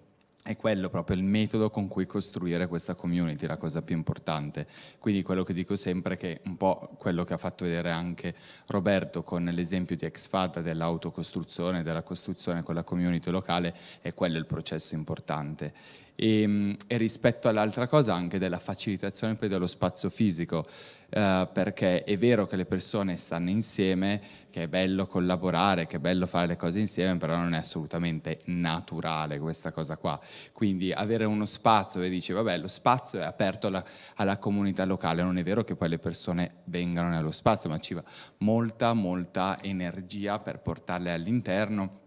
è quello proprio il metodo con cui costruire questa community, la cosa più importante. Quindi quello che dico sempre è che un po' quello che ha fatto vedere anche Roberto con l'esempio di Exfat dell'autocostruzione, della costruzione con la community locale, è quello il processo importante. E, ehm, e rispetto all'altra cosa anche della facilitazione poi dello spazio fisico, eh, perché è vero che le persone stanno insieme, che è bello collaborare, che è bello fare le cose insieme, però non è assolutamente naturale questa cosa qua. Quindi avere uno spazio e dici, vabbè, lo spazio è aperto alla, alla comunità locale, non è vero che poi le persone vengano nello spazio, ma ci va molta, molta energia per portarle all'interno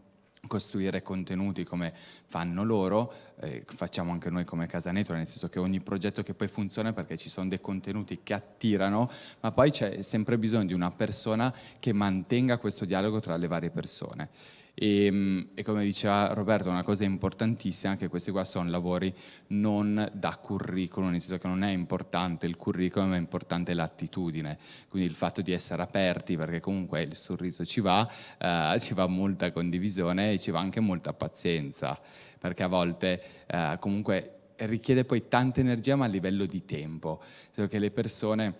costruire contenuti come fanno loro, eh, facciamo anche noi come Casa Natura, nel senso che ogni progetto che poi funziona perché ci sono dei contenuti che attirano, ma poi c'è sempre bisogno di una persona che mantenga questo dialogo tra le varie persone. E, ehm, e, come diceva Roberto, una cosa importantissima è che questi qua sono lavori non da curriculum, nel senso che non è importante il curriculum, ma è importante l'attitudine, quindi il fatto di essere aperti, perché comunque il sorriso ci va, eh, ci va molta condivisione e ci va anche molta pazienza, perché a volte eh, comunque richiede poi tanta energia, ma a livello di tempo, che le persone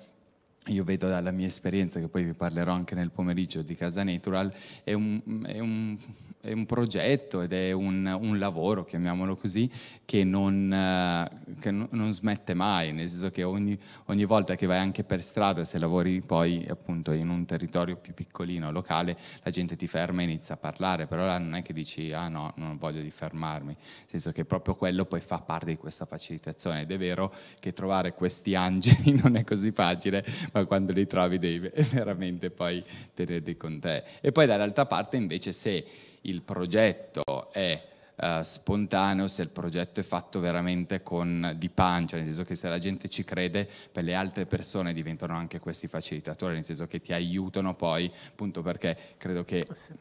io vedo dalla mia esperienza, che poi vi parlerò anche nel pomeriggio di Casa Natural, è un, è un, è un progetto ed è un, un, lavoro, chiamiamolo così, che non, eh, che non smette mai, nel senso che ogni, ogni, volta che vai anche per strada, se lavori poi appunto in un territorio più piccolino, locale, la gente ti ferma e inizia a parlare, però là non è che dici ah no, non voglio di fermarmi, nel senso che proprio quello poi fa parte di questa facilitazione ed è vero che trovare questi angeli non è così facile, ma quando li trovi devi veramente poi tenerli con te. E poi dall'altra parte invece se il progetto è uh, spontaneo, se il progetto è fatto veramente con, di pancia, nel senso che se la gente ci crede, per le altre persone diventano anche questi facilitatori, nel senso che ti aiutano poi, appunto perché credo che... Sì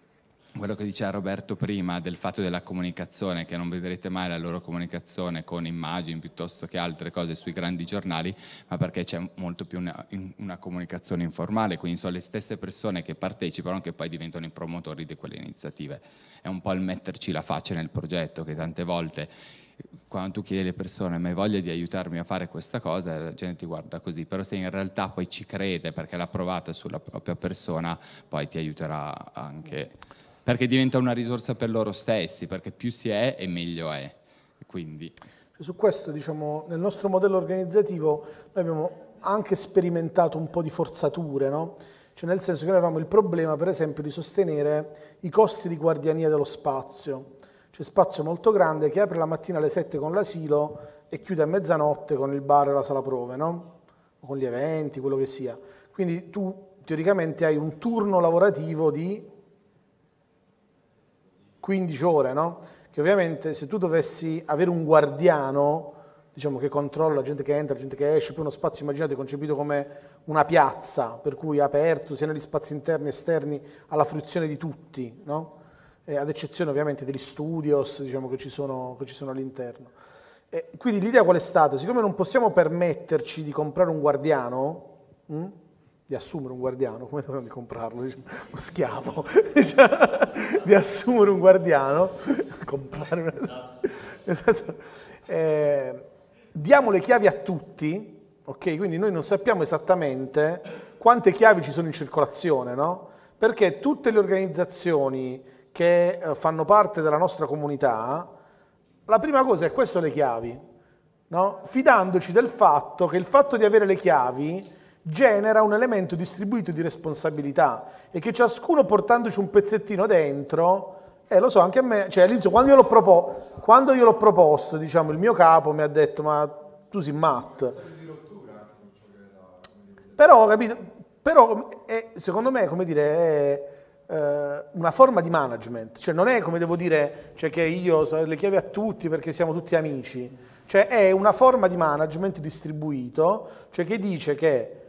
quello che diceva Roberto prima del fatto della comunicazione, che non vedrete mai la loro comunicazione con immagini piuttosto che altre cose sui grandi giornali, ma perché c'è molto più una, una comunicazione informale, quindi sono le stesse persone che partecipano che poi diventano i promotori di quelle iniziative. È un po' il metterci la faccia nel progetto che tante volte quando tu chiedi alle persone ma hai voglia di aiutarmi a fare questa cosa, la gente ti guarda così, però se in realtà poi ci crede perché l'ha provata sulla propria persona, poi ti aiuterà anche perché diventa una risorsa per loro stessi, perché più si è e meglio è. Quindi. Cioè, su questo, diciamo, nel nostro modello organizzativo noi abbiamo anche sperimentato un po' di forzature, no? Cioè nel senso che noi avevamo il problema, per esempio, di sostenere i costi di guardiania dello spazio. C'è spazio molto grande che apre la mattina alle 7 con l'asilo e chiude a mezzanotte con il bar e la sala prove, no? O con gli eventi, quello che sia. Quindi tu teoricamente hai un turno lavorativo di 15 ore, no? Che ovviamente se tu dovessi avere un guardiano, diciamo, che controlla gente che entra, gente che esce, poi uno spazio immaginate concepito come una piazza, per cui aperto sia negli spazi interni e esterni alla fruizione di tutti, no? eh, ad eccezione ovviamente degli studios diciamo, che, ci sono, che, ci sono, all'interno. Eh, quindi l'idea qual è stata? Siccome non possiamo permetterci di comprare un guardiano, mh? Hm, di assumere un guardiano, come dovevano di comprarlo? Uno schiavo, di assumere un guardiano, comprare una... Esatto. esatto. eh, diamo le chiavi a tutti, ok? Quindi noi non sappiamo esattamente quante chiavi ci sono in circolazione, no? Perché tutte le organizzazioni che eh, fanno parte della nostra comunità, la prima cosa è questo le chiavi, no? Fidandoci del fatto che il fatto di avere le chiavi genera un elemento distribuito di responsabilità e che ciascuno portandoci un pezzettino dentro, e eh, lo so anche a me, cioè all'inizio quando io l'ho propo- proposto, diciamo, il mio capo mi ha detto ma tu sei matto. Però, capito, però è, secondo me, come dire, è, eh, una forma di management, cioè non è come devo dire cioè che io so le chiavi a tutti perché siamo tutti amici, cioè è una forma di management distribuito, cioè che dice che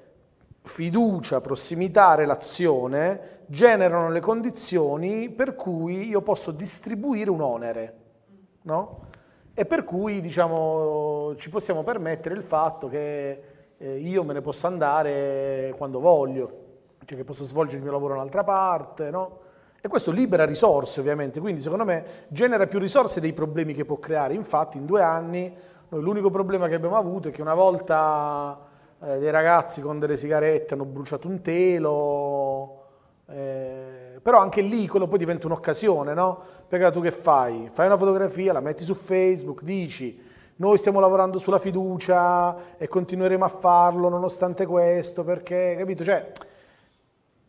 fiducia, prossimità, relazione generano le condizioni per cui io posso distribuire un onere, no? E per cui diciamo, ci possiamo permettere il fatto che eh, io me ne possa andare quando voglio, cioè che posso svolgere il mio lavoro in un'altra parte, no? E questo libera risorse ovviamente, quindi secondo me genera più risorse dei problemi che può creare. Infatti in due anni noi l'unico problema che abbiamo avuto è che una volta eh, dei ragazzi con delle sigarette hanno bruciato un telo, eh, però anche lì quello poi diventa un'occasione, no? Perché tu che fai? Fai una fotografia, la metti su Facebook, dici noi stiamo lavorando sulla fiducia e continueremo a farlo nonostante questo, perché, capito? Cioè,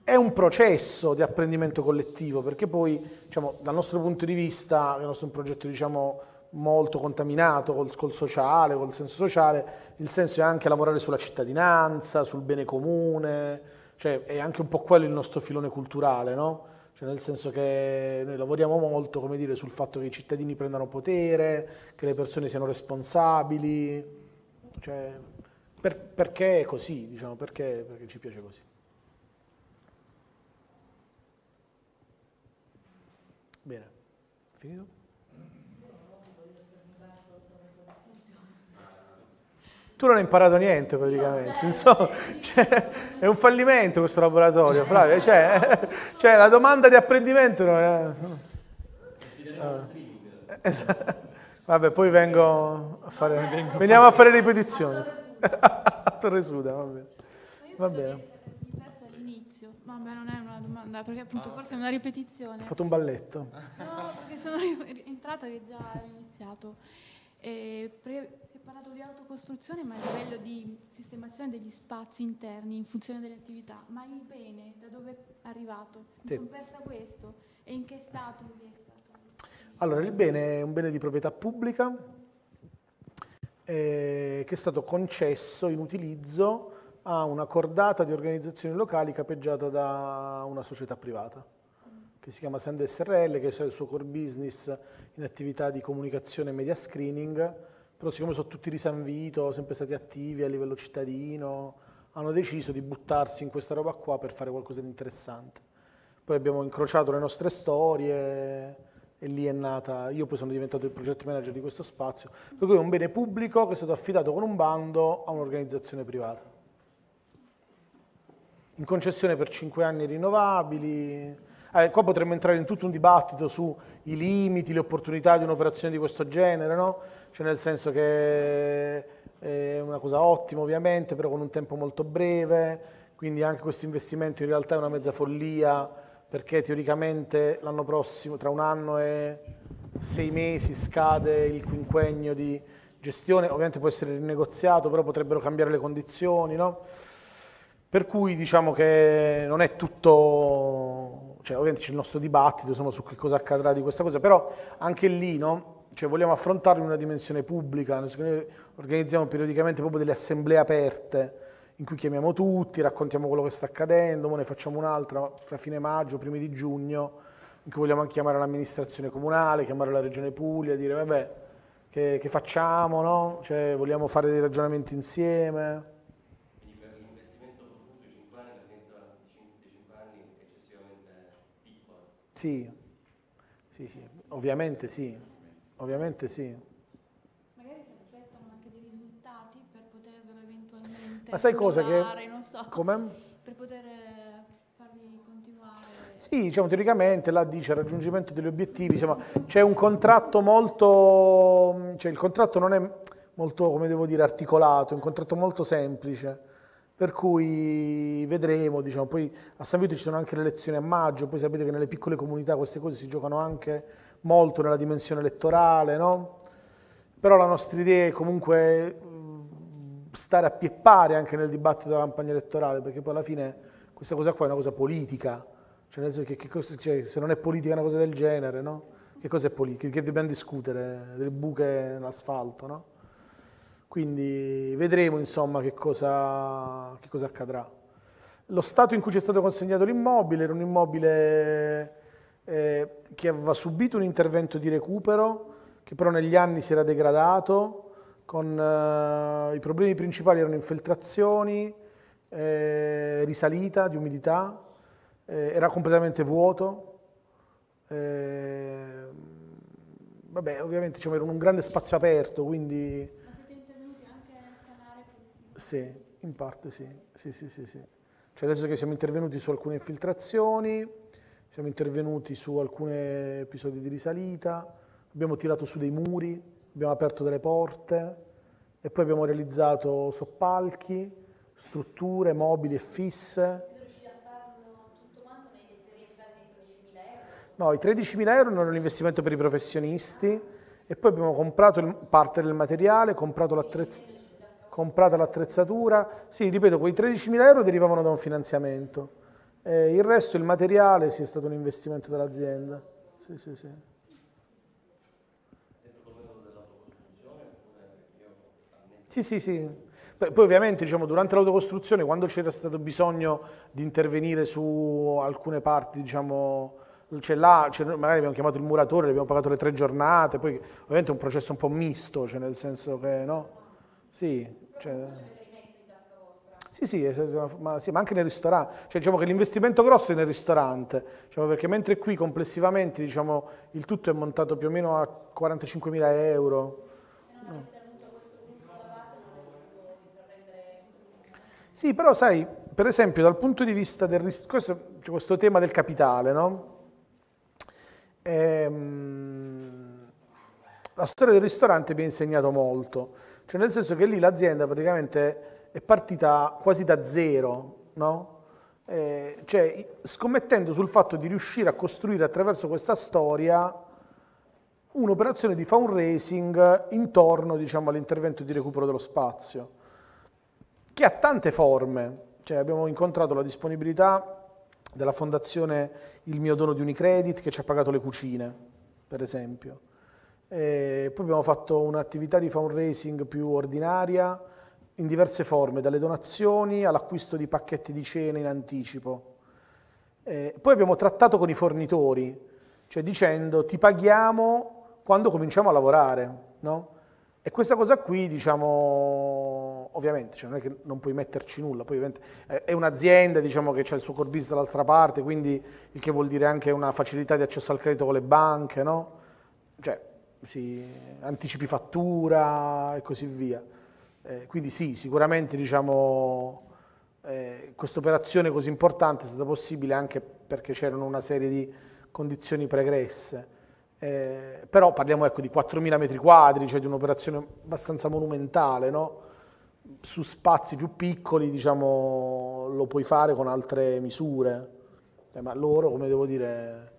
è un processo di apprendimento collettivo, perché poi, diciamo, dal nostro punto di vista, il nostro è un progetto, diciamo, molto contaminato col, col, sociale, col senso sociale, il senso è anche lavorare sulla cittadinanza, sul bene comune, cioè è anche un po' quello il nostro filone culturale, no? Cioè nel senso che noi lavoriamo molto, come dire, sul fatto che i cittadini prendano potere, che le persone siano responsabili, cioè, per, perché è così, diciamo, perché, perché ci piace così. Bene, finito? tu non hai imparato niente praticamente, Insomma, cioè, è un fallimento questo laboratorio, Flavio, eh, cioè, cioè la domanda di apprendimento non è... Eh, esatto. Vabbè, poi vengo a fare... Veniamo a fare ripetizioni. A Torre Suda, va bene. Va bene. Vabbè, non è una domanda, perché appunto ah, forse è una ripetizione. Ho fatto un balletto. No, perché sono entrata che già è iniziato. E pre- parlato di autocostruzione, ma a livello di sistemazione degli spazi interni in funzione delle attività, ma il bene da dove è arrivato? Mi sì. sono persa questo e in che stato è stato? Allora, il bene è un bene di proprietà pubblica eh, che è stato concesso in utilizzo a una cordata di organizzazioni locali capeggiata da una società privata che si chiama Sand SRL, che è il suo core business in attività di comunicazione e media screening però siccome sono tutti di San Vito, sempre stati attivi a livello cittadino, hanno deciso di buttarsi in questa roba qua per fare qualcosa di interessante. Poi abbiamo incrociato le nostre storie e lì è nata, io poi sono diventato il project manager di questo spazio, per cui è un bene pubblico che è stato affidato con un bando a un'organizzazione privata. In concessione per 5 anni rinnovabili, eh, qua potremmo entrare in tutto un dibattito sui limiti, le opportunità di un'operazione di questo genere, no? Cioè nel senso che è una cosa ottima ovviamente, però con un tempo molto breve, quindi anche questo investimento in realtà è una mezza follia, perché teoricamente l'anno prossimo, tra un anno e sei mesi, scade il quinquennio di gestione, ovviamente può essere rinegoziato, però potrebbero cambiare le condizioni, no? Per cui diciamo che non è tutto cioè, ovviamente c'è il nostro dibattito insomma, su che cosa accadrà di questa cosa, però anche lì no? cioè, vogliamo affrontarlo in una dimensione pubblica, noi organizziamo periodicamente proprio delle assemblee aperte in cui chiamiamo tutti, raccontiamo quello che sta accadendo, ne facciamo un'altra tra fine maggio, primi di giugno, in cui vogliamo anche chiamare l'amministrazione comunale, chiamare la regione Puglia, dire vabbè, che, che facciamo, no? cioè, vogliamo fare dei ragionamenti insieme. Sì, sì, sì, ovviamente sì, ovviamente sì. Magari si aspettano anche dei risultati per poterlo eventualmente Ma sai cosa che... non so, Come? per poter eh, farli continuare. Sì, diciamo, teoricamente là dice raggiungimento degli obiettivi, insomma, c'è un contratto molto, cioè il contratto non è molto, come devo dire, articolato, è un contratto molto semplice per cui vedremo, diciamo. poi a San Vito ci sono anche le elezioni a maggio, poi sapete che nelle piccole comunità queste cose si giocano anche molto nella dimensione elettorale, no? però la nostra idea è comunque stare a pieppare anche nel dibattito della campagna elettorale, perché poi alla fine questa cosa qua è una cosa politica, cioè, che, che cosa, cioè se non è politica una cosa del genere, no? che cosa è politica, che dobbiamo discutere, delle buche nell'asfalto, no? Quindi vedremo insomma che cosa, che cosa accadrà. Lo stato in cui ci è stato consegnato l'immobile era un immobile eh, che aveva subito un intervento di recupero, che però negli anni si era degradato, con, eh, i problemi principali erano infiltrazioni, eh, risalita di umidità, eh, era completamente vuoto, eh, vabbè, ovviamente c'era era un grande spazio aperto, quindi sì, in parte sì. sì, sì, sì, sì. Cioè adesso che siamo intervenuti su alcune infiltrazioni, siamo intervenuti su alcuni episodi di risalita, abbiamo tirato su dei muri, abbiamo aperto delle porte e poi abbiamo realizzato soppalchi, strutture mobili e fisse. No, i 13.000 euro erano un investimento per i professionisti e poi abbiamo comprato parte del materiale, comprato l'attrezzatura comprata l'attrezzatura, sì, ripeto, quei 13.000 euro derivavano da un finanziamento, eh, il resto, il materiale, sì, è stato un investimento dell'azienda. Sì, sì, sì. Sì, sì, sì. Poi ovviamente diciamo, durante l'autocostruzione, quando c'era stato bisogno di intervenire su alcune parti, diciamo, cioè là, cioè magari abbiamo chiamato il muratore, gli abbiamo pagato le tre giornate, poi ovviamente è un processo un po' misto, cioè nel senso che no? Sì, cioè, sì, sì, ma, sì, ma anche nel ristorante. Cioè, diciamo che l'investimento grosso è nel ristorante, diciamo, perché mentre qui complessivamente diciamo, il tutto è montato più o meno a 45.000 euro. No. Sì, però sai, per esempio dal punto di vista del rischio, questo, cioè questo, tema del capitale, no? ehm, la storia del ristorante mi ha insegnato molto. Cioè nel senso che lì l'azienda praticamente è partita quasi da zero, no? Eh, cioè scommettendo sul fatto di riuscire a costruire attraverso questa storia un'operazione di fundraising intorno diciamo, all'intervento di recupero dello spazio, che ha tante forme. Cioè, abbiamo incontrato la disponibilità della fondazione Il mio dono di Unicredit che ci ha pagato le cucine, per esempio. E poi abbiamo fatto un'attività di fundraising più ordinaria in diverse forme, dalle donazioni all'acquisto di pacchetti di cena in anticipo. E poi abbiamo trattato con i fornitori, cioè dicendo ti paghiamo quando cominciamo a lavorare. No? E questa cosa qui, diciamo, ovviamente, cioè non è che non puoi metterci nulla, poi ovviamente è un'azienda diciamo, che ha il suo core business dall'altra parte, quindi il che vuol dire anche una facilità di accesso al credito con le banche, no? Cioè, sì, anticipi fattura e così via. Eh, quindi sì, sicuramente diciamo, eh, questa operazione così importante è stata possibile anche perché c'erano una serie di condizioni pregresse. Eh, però parliamo ecco, di 4.000 metri quadri, cioè di un'operazione abbastanza monumentale, no? su spazi più piccoli diciamo, lo puoi fare con altre misure, eh, ma loro, come devo dire,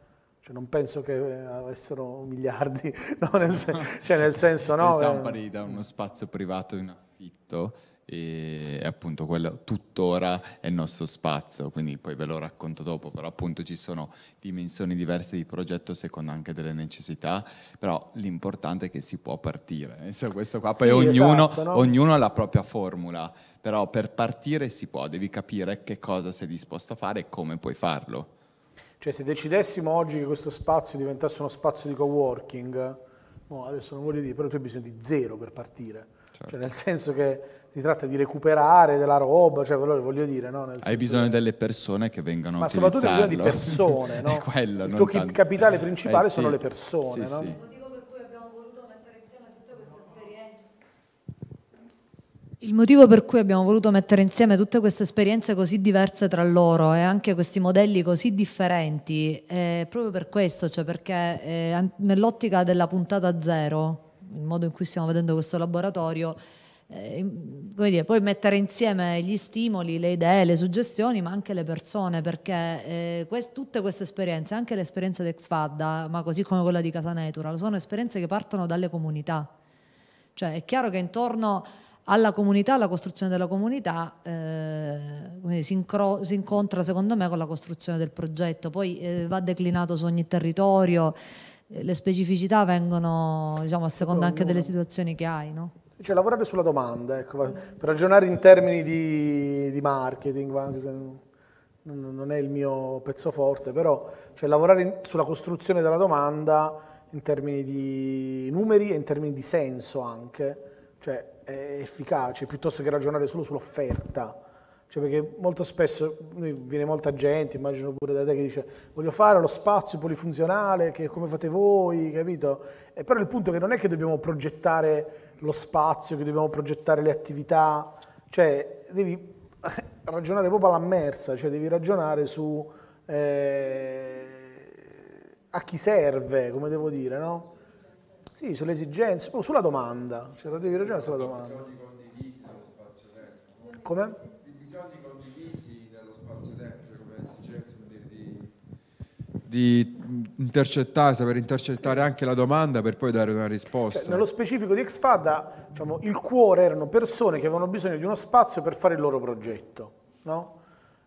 cioè, non penso che eh, avessero miliardi, no? nel, sen- cioè, nel senso no. Stampari eh. da uno spazio privato in affitto e appunto quello tuttora è il nostro spazio, quindi poi ve lo racconto dopo, però appunto ci sono dimensioni diverse di progetto secondo anche delle necessità, però l'importante è che si può partire, eh, questo qua, poi sì, ognuno, esatto, no? ognuno ha la propria formula, però per partire si può, devi capire che cosa sei disposto a fare e come puoi farlo. Cioè se decidessimo oggi che questo spazio diventasse uno spazio di coworking, no, adesso non voglio dire, però tu hai bisogno di zero per partire. Cioè, certo. Cioè nel senso che si tratta di recuperare della roba, cioè voglio dire, no? Hai bisogno che... delle persone che vengano a Ma soprattutto hai bisogno di persone, no? quello, Il tuo capitale principale eh, sono sì. le persone, sì, no? Sì. Il motivo per cui abbiamo voluto mettere insieme tutte queste esperienze così diverse tra loro e anche questi modelli così differenti è proprio per questo, cioè perché eh, nell'ottica della puntata zero, il modo in cui stiamo vedendo questo laboratorio, eh, come dire, puoi mettere insieme gli stimoli, le idee, le suggestioni, ma anche le persone, perché eh, tutte queste esperienze, anche le esperienze Exfadda, ma così come quella di Casa Natural, sono esperienze che partono dalle comunità. Cioè è chiaro che intorno alla comunità, alla costruzione della comunità, eh, si, incro- si, incontra secondo me con la costruzione del progetto, poi eh, va declinato su ogni territorio, eh, le specificità vengono diciamo, a seconda anche delle situazioni che hai. No? Cioè lavorare sulla domanda, ecco, per ragionare in termini di, di marketing, anche se non è il mio pezzo forte, però cioè, lavorare in, sulla costruzione della domanda in termini di numeri e in termini di senso anche. Cioè, efficace piuttosto che ragionare solo sull'offerta. Cioè perché molto spesso viene molta gente, immagino pure da te, che dice voglio fare lo spazio polifunzionale, che come fate voi, capito? E però il punto è che non è che dobbiamo progettare lo spazio, che dobbiamo progettare le attività, cioè devi ragionare proprio alla mersa, cioè devi ragionare su eh, a chi serve, come devo dire, no? Sì, sulle esigenze, poi oh, sulla domanda, cioè devi ragionare sulla domanda. condivisi nello spazio-tempo. Come? Episodi condivisi nello spazio-tempo, cioè come esigenze di, di intercettare, saper intercettare anche la domanda per poi dare una risposta. Cioè, nello specifico di Xfada, diciamo, il cuore erano persone che avevano bisogno di uno spazio per fare il loro progetto, no?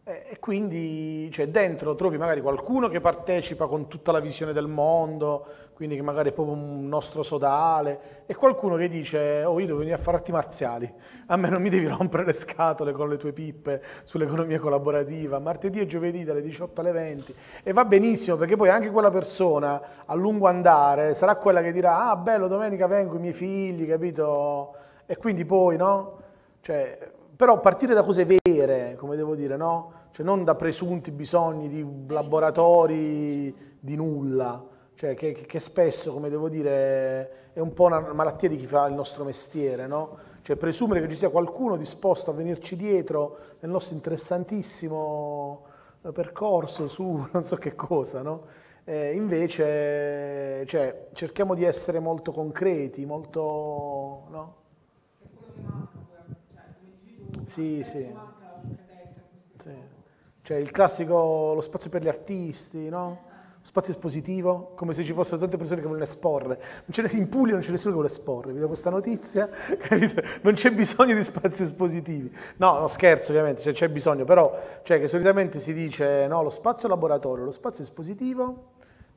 Eh, e quindi cioè, dentro trovi magari qualcuno che partecipa con tutta la visione del mondo, quindi che magari è proprio un nostro sodale, e qualcuno che dice, oh io devo venire a fare arti marziali, a me non mi devi rompere le scatole con le tue pippe sull'economia collaborativa, martedì e giovedì dalle 18 alle 20, e va benissimo perché poi anche quella persona a lungo andare sarà quella che dirà, ah bello domenica vengo i miei figli, capito? E quindi poi no? Cioè, però partire da cose vere, come devo dire, no? Cioè non da presunti bisogni di laboratori, di nulla, cioè che, che spesso, come devo dire, è un po' una malattia di chi fa il nostro mestiere, no? Cioè presumere che ci sia qualcuno disposto a venirci dietro nel nostro interessantissimo eh, percorso su non so che cosa, no? Eh, invece cioè, cerchiamo di essere molto concreti, molto... No? Sì, sì. sì. Cioè il classico, lo spazio per gli artisti, no? Spazio espositivo, come se ci fossero tante persone che vogliono esporre. in Puglia non c'è nessuno che vuole esporre, vi do questa notizia, capito? Non c'è bisogno di spazi espositivi. No, no scherzo ovviamente, cioè, c'è bisogno, però cioè, che solitamente si dice no, lo spazio laboratorio, lo spazio espositivo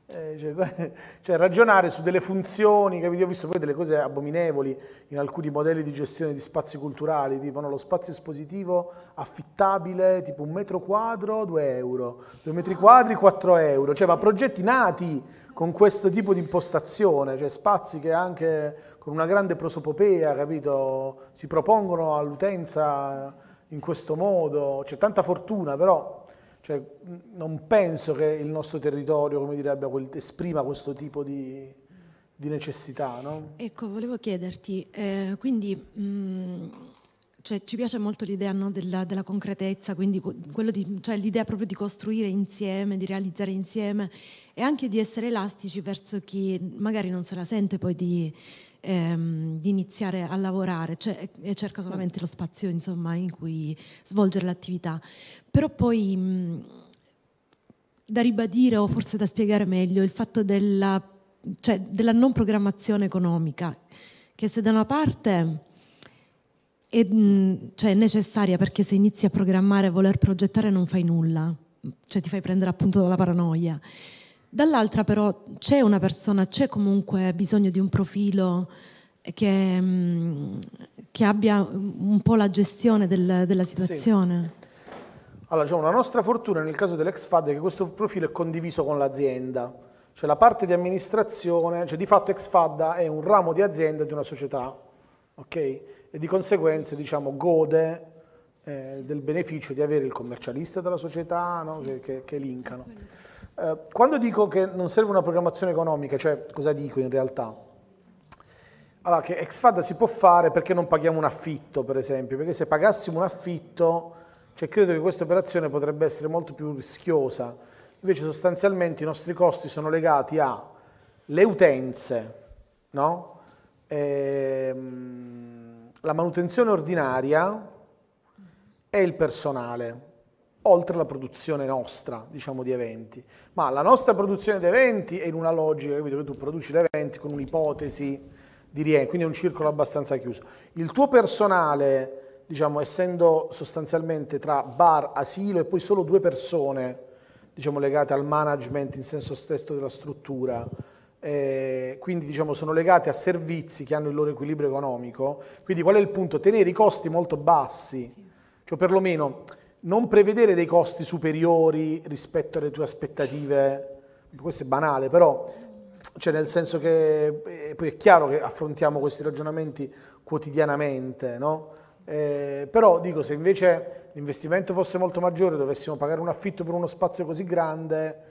eh, cioè, cioè, ragionare su delle funzioni, capito? Io ho visto poi delle cose abominevoli in alcuni modelli di gestione di spazi culturali, tipo no, lo spazio espositivo affittabile, tipo un metro quadro, 2 euro, 2 metri quadri, 4 euro, cioè ma progetti nati con questo tipo di impostazione, cioè spazi che anche con una grande prosopopea, capito, si propongono all'utenza in questo modo, c'è tanta fortuna però cioè, non penso che il nostro territorio, come dire, quel, esprima questo tipo di, di necessità. No? Ecco, volevo chiederti, eh, quindi mh, mm, cioè, ci piace molto l'idea no, della, della, concretezza, quindi di, cioè, l'idea proprio di costruire insieme, di realizzare insieme e anche di essere elastici verso chi magari non se la sente poi di ehm, di iniziare a lavorare cioè, e cerca solamente lo spazio insomma, in cui svolgere l'attività. Però poi mh, mm, da ribadire o forse da spiegare meglio il fatto della, cioè, della non programmazione economica, che se da una parte è, mh, mm, cioè, è necessaria perché se inizi a programmare e voler progettare non fai nulla, cioè ti fai prendere appunto dalla paranoia Dall'altra però c'è una persona, c'è comunque bisogno di un profilo che, mm, che, abbia un po' la gestione del, della situazione. Sì. Allora, diciamo, la nostra fortuna nel caso dell'ex FAD è che questo profilo è condiviso con l'azienda, cioè la parte di amministrazione, cioè di fatto ex FAD è un ramo di azienda di una società, ok? E di conseguenza, diciamo, gode eh, sì. del beneficio di avere il commercialista della società, no? sì. che, che, che linkano. Eh, quando dico che non serve una programmazione economica, cioè cosa dico in realtà? Allora, che Exfad si può fare perché non paghiamo un affitto, per esempio, perché se pagassimo un affitto, cioè credo che questa operazione potrebbe essere molto più rischiosa. Invece sostanzialmente i nostri costi sono legati alle utenze, no? ehm, la manutenzione ordinaria e il personale oltre alla produzione nostra, diciamo, di eventi. Ma la nostra produzione di eventi è in una logica, capito, tu produci gli eventi con un'ipotesi di rientro, quindi è un circolo abbastanza chiuso. Il tuo personale, diciamo, essendo sostanzialmente tra bar, asilo e poi solo due persone, diciamo, legate al management in senso stesso della struttura, eh, quindi diciamo, sono legate a servizi che hanno il loro equilibrio economico. Quindi qual è il punto? Tenere i costi molto bassi, sì. cioè perlomeno non prevedere dei costi superiori rispetto alle tue aspettative, questo è banale, però cioè nel senso che eh, poi è chiaro che affrontiamo questi ragionamenti quotidianamente, no? Eh, però dico, se invece l'investimento fosse molto maggiore, dovessimo pagare un affitto per uno spazio così grande,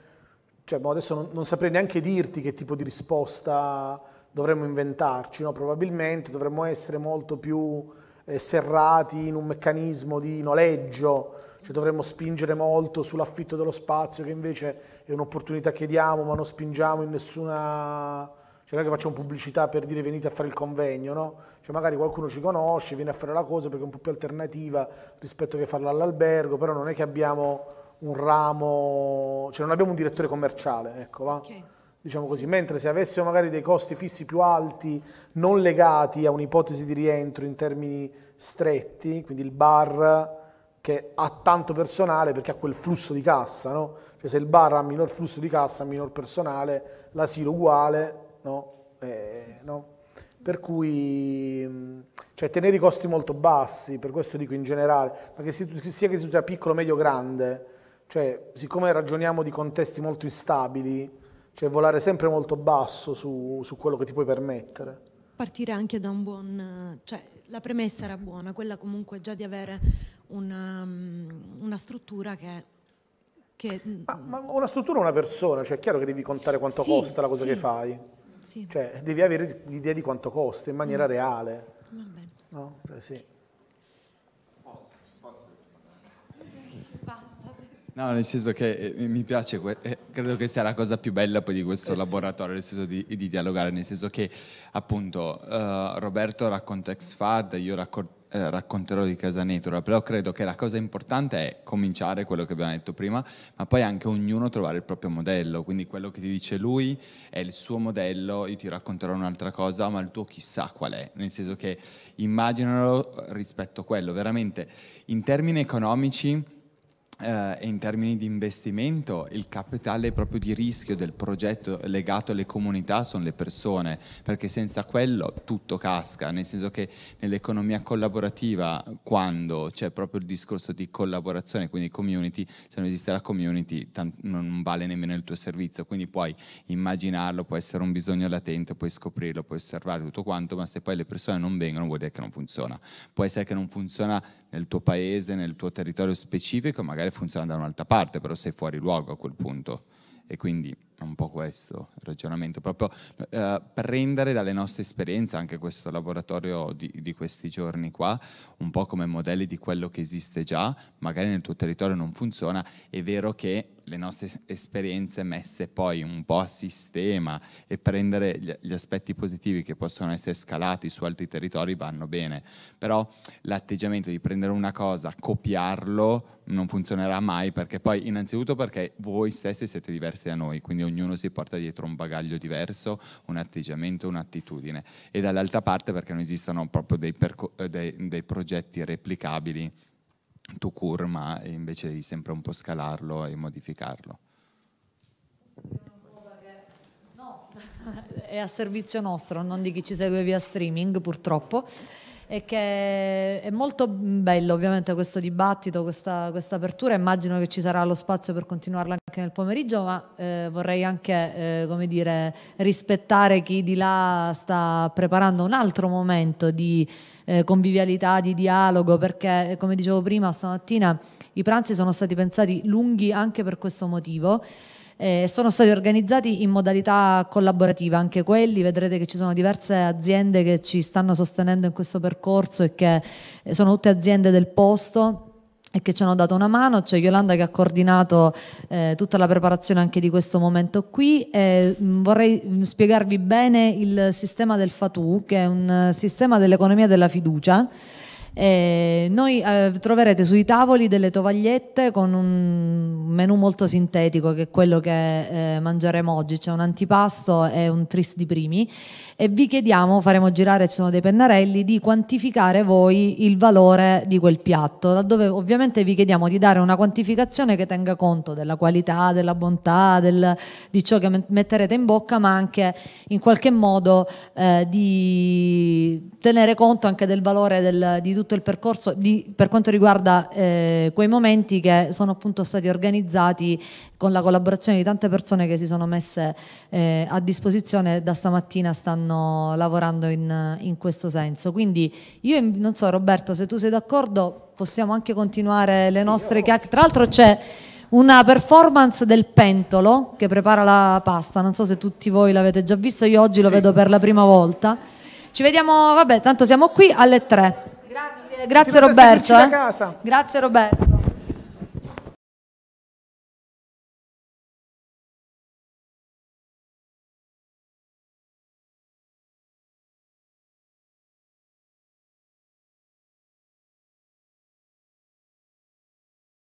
cioè, boh, adesso non, non, saprei neanche dirti che tipo di risposta dovremmo inventarci, no? probabilmente dovremmo essere molto più eh, serrati in un meccanismo di noleggio ci dovremmo spingere molto sull'affitto dello spazio, che invece è un'opportunità che diamo, ma non spingiamo in nessuna... Cioè non è che facciamo pubblicità per dire venite a fare il convegno, no? Cioè magari qualcuno ci conosce, viene a fare la cosa perché è un po' più alternativa rispetto che farla all'albergo, però non è che abbiamo un ramo, cioè non abbiamo un direttore commerciale, ecco, va? Okay diciamo così, mentre se avessimo magari dei costi fissi più alti, non legati a un'ipotesi di rientro in termini stretti, quindi il bar che ha tanto personale perché ha quel flusso di cassa, no? Cioè se il bar ha minor flusso di cassa, minor personale, l'asilo uguale, no? Eh, sì. no? Per cui mm, cioè, tenere i costi molto bassi, per questo dico in generale, ma che sia che si sia piccolo, medio, grande, cioè siccome ragioniamo di contesti molto instabili, cioè volare sempre molto basso su, su quello che ti puoi permettere. Partire anche da un buon, cioè la premessa era buona, quella comunque già di avere una, um, una struttura che... che ma, ma, una struttura è una persona, cioè è chiaro che devi contare quanto sì, costa la cosa sì. che fai. Sì. Cioè, devi avere l'idea di quanto costa in maniera mm. reale. Va bene. No? Cioè, sì. No, nel senso che eh, mi piace, eh, credo che sia la cosa più bella poi di questo eh, laboratorio, nel senso di, di, dialogare, nel senso che appunto Roberto racconta ex fad, io racconto eh, racconterò di casa Natura, però credo che la cosa importante è cominciare quello che abbiamo detto prima, ma poi anche ognuno trovare il proprio modello, quindi quello che ti dice lui è il suo modello, io ti racconterò un'altra cosa, ma il tuo chissà qual è, nel senso che immaginalo rispetto a quello, veramente in termini economici eh, in termini di investimento il capitale proprio di rischio del progetto legato alle comunità sono le persone, perché senza quello tutto casca, nel senso che nell'economia collaborativa quando c'è proprio il discorso di collaborazione, quindi community, se non esiste la community non vale nemmeno il tuo servizio, quindi puoi immaginarlo, può essere un bisogno latente, puoi scoprirlo, puoi osservare tutto quanto, ma se poi le persone non vengono vuol dire che non funziona. Può essere che non funziona nel tuo paese, nel tuo territorio specifico, magari magari funziona da un'altra parte, però sei fuori luogo a quel punto. E quindi è un po' questo il ragionamento, proprio eh, prendere dalle nostre esperienze anche questo laboratorio di, di, questi giorni qua, un po' come modelli di quello che esiste già, magari nel tuo territorio non funziona, è vero che le nostre esperienze messe poi un po' a sistema e prendere gli, gli aspetti positivi che possono essere scalati su altri territori vanno bene, però l'atteggiamento di prendere una cosa, copiarlo, non funzionerà mai perché poi innanzitutto perché voi stessi siete diversi da noi, quindi ognuno si porta dietro un bagaglio diverso, un atteggiamento, un'attitudine e dall'altra parte perché non esistono proprio dei, perco- eh, dei, dei progetti replicabili to cure, ma invece devi sempre un po' scalarlo e modificarlo. No, è a servizio nostro, non di chi ci segue via streaming purtroppo e che è molto bello ovviamente questo dibattito, questa, apertura, immagino che ci sarà lo spazio per continuarla anche nel pomeriggio, ma eh, vorrei anche eh, come dire, rispettare chi di là sta preparando un altro momento di eh, convivialità, di dialogo, perché eh, come dicevo prima stamattina i pranzi sono stati pensati lunghi anche per questo motivo. Eh, sono stati organizzati in modalità collaborativa anche quelli, vedrete che ci sono diverse aziende che ci stanno sostenendo in questo percorso e che eh, sono tutte aziende del posto e che ci hanno dato una mano, c'è Yolanda che ha coordinato eh, tutta la preparazione anche di questo momento qui. Eh, mm, vorrei mm, spiegarvi bene il sistema del FATU, che è un eh, sistema dell'economia della fiducia. E eh, noi eh, troverete sui tavoli delle tovagliette con un menù molto sintetico che è quello che eh, mangeremo oggi, c'è un antipasto e un tris di primi e vi chiediamo, faremo girare, ci sono dei pennarelli, di quantificare voi il valore di quel piatto, laddove ovviamente vi chiediamo di dare una quantificazione che tenga conto della qualità, della bontà, del, di ciò che metterete in bocca, ma anche in qualche modo eh, di tenere conto anche del valore del, di tutto il percorso di, per quanto riguarda eh, quei momenti che sono appunto stati organizzati con la collaborazione di tante persone che si sono messe eh, a disposizione da stamattina stanno lavorando in, in questo senso. Quindi io non so Roberto se tu sei d'accordo possiamo anche continuare le nostre chiacchiere. Tra l'altro c'è una performance del pentolo che prepara la pasta, non so se tutti voi l'avete già visto, io oggi lo sì. vedo per la prima volta. Ci vediamo, vabbè, tanto siamo qui alle tre. Grazie, grazie Roberto. Eh. Grazie Roberto.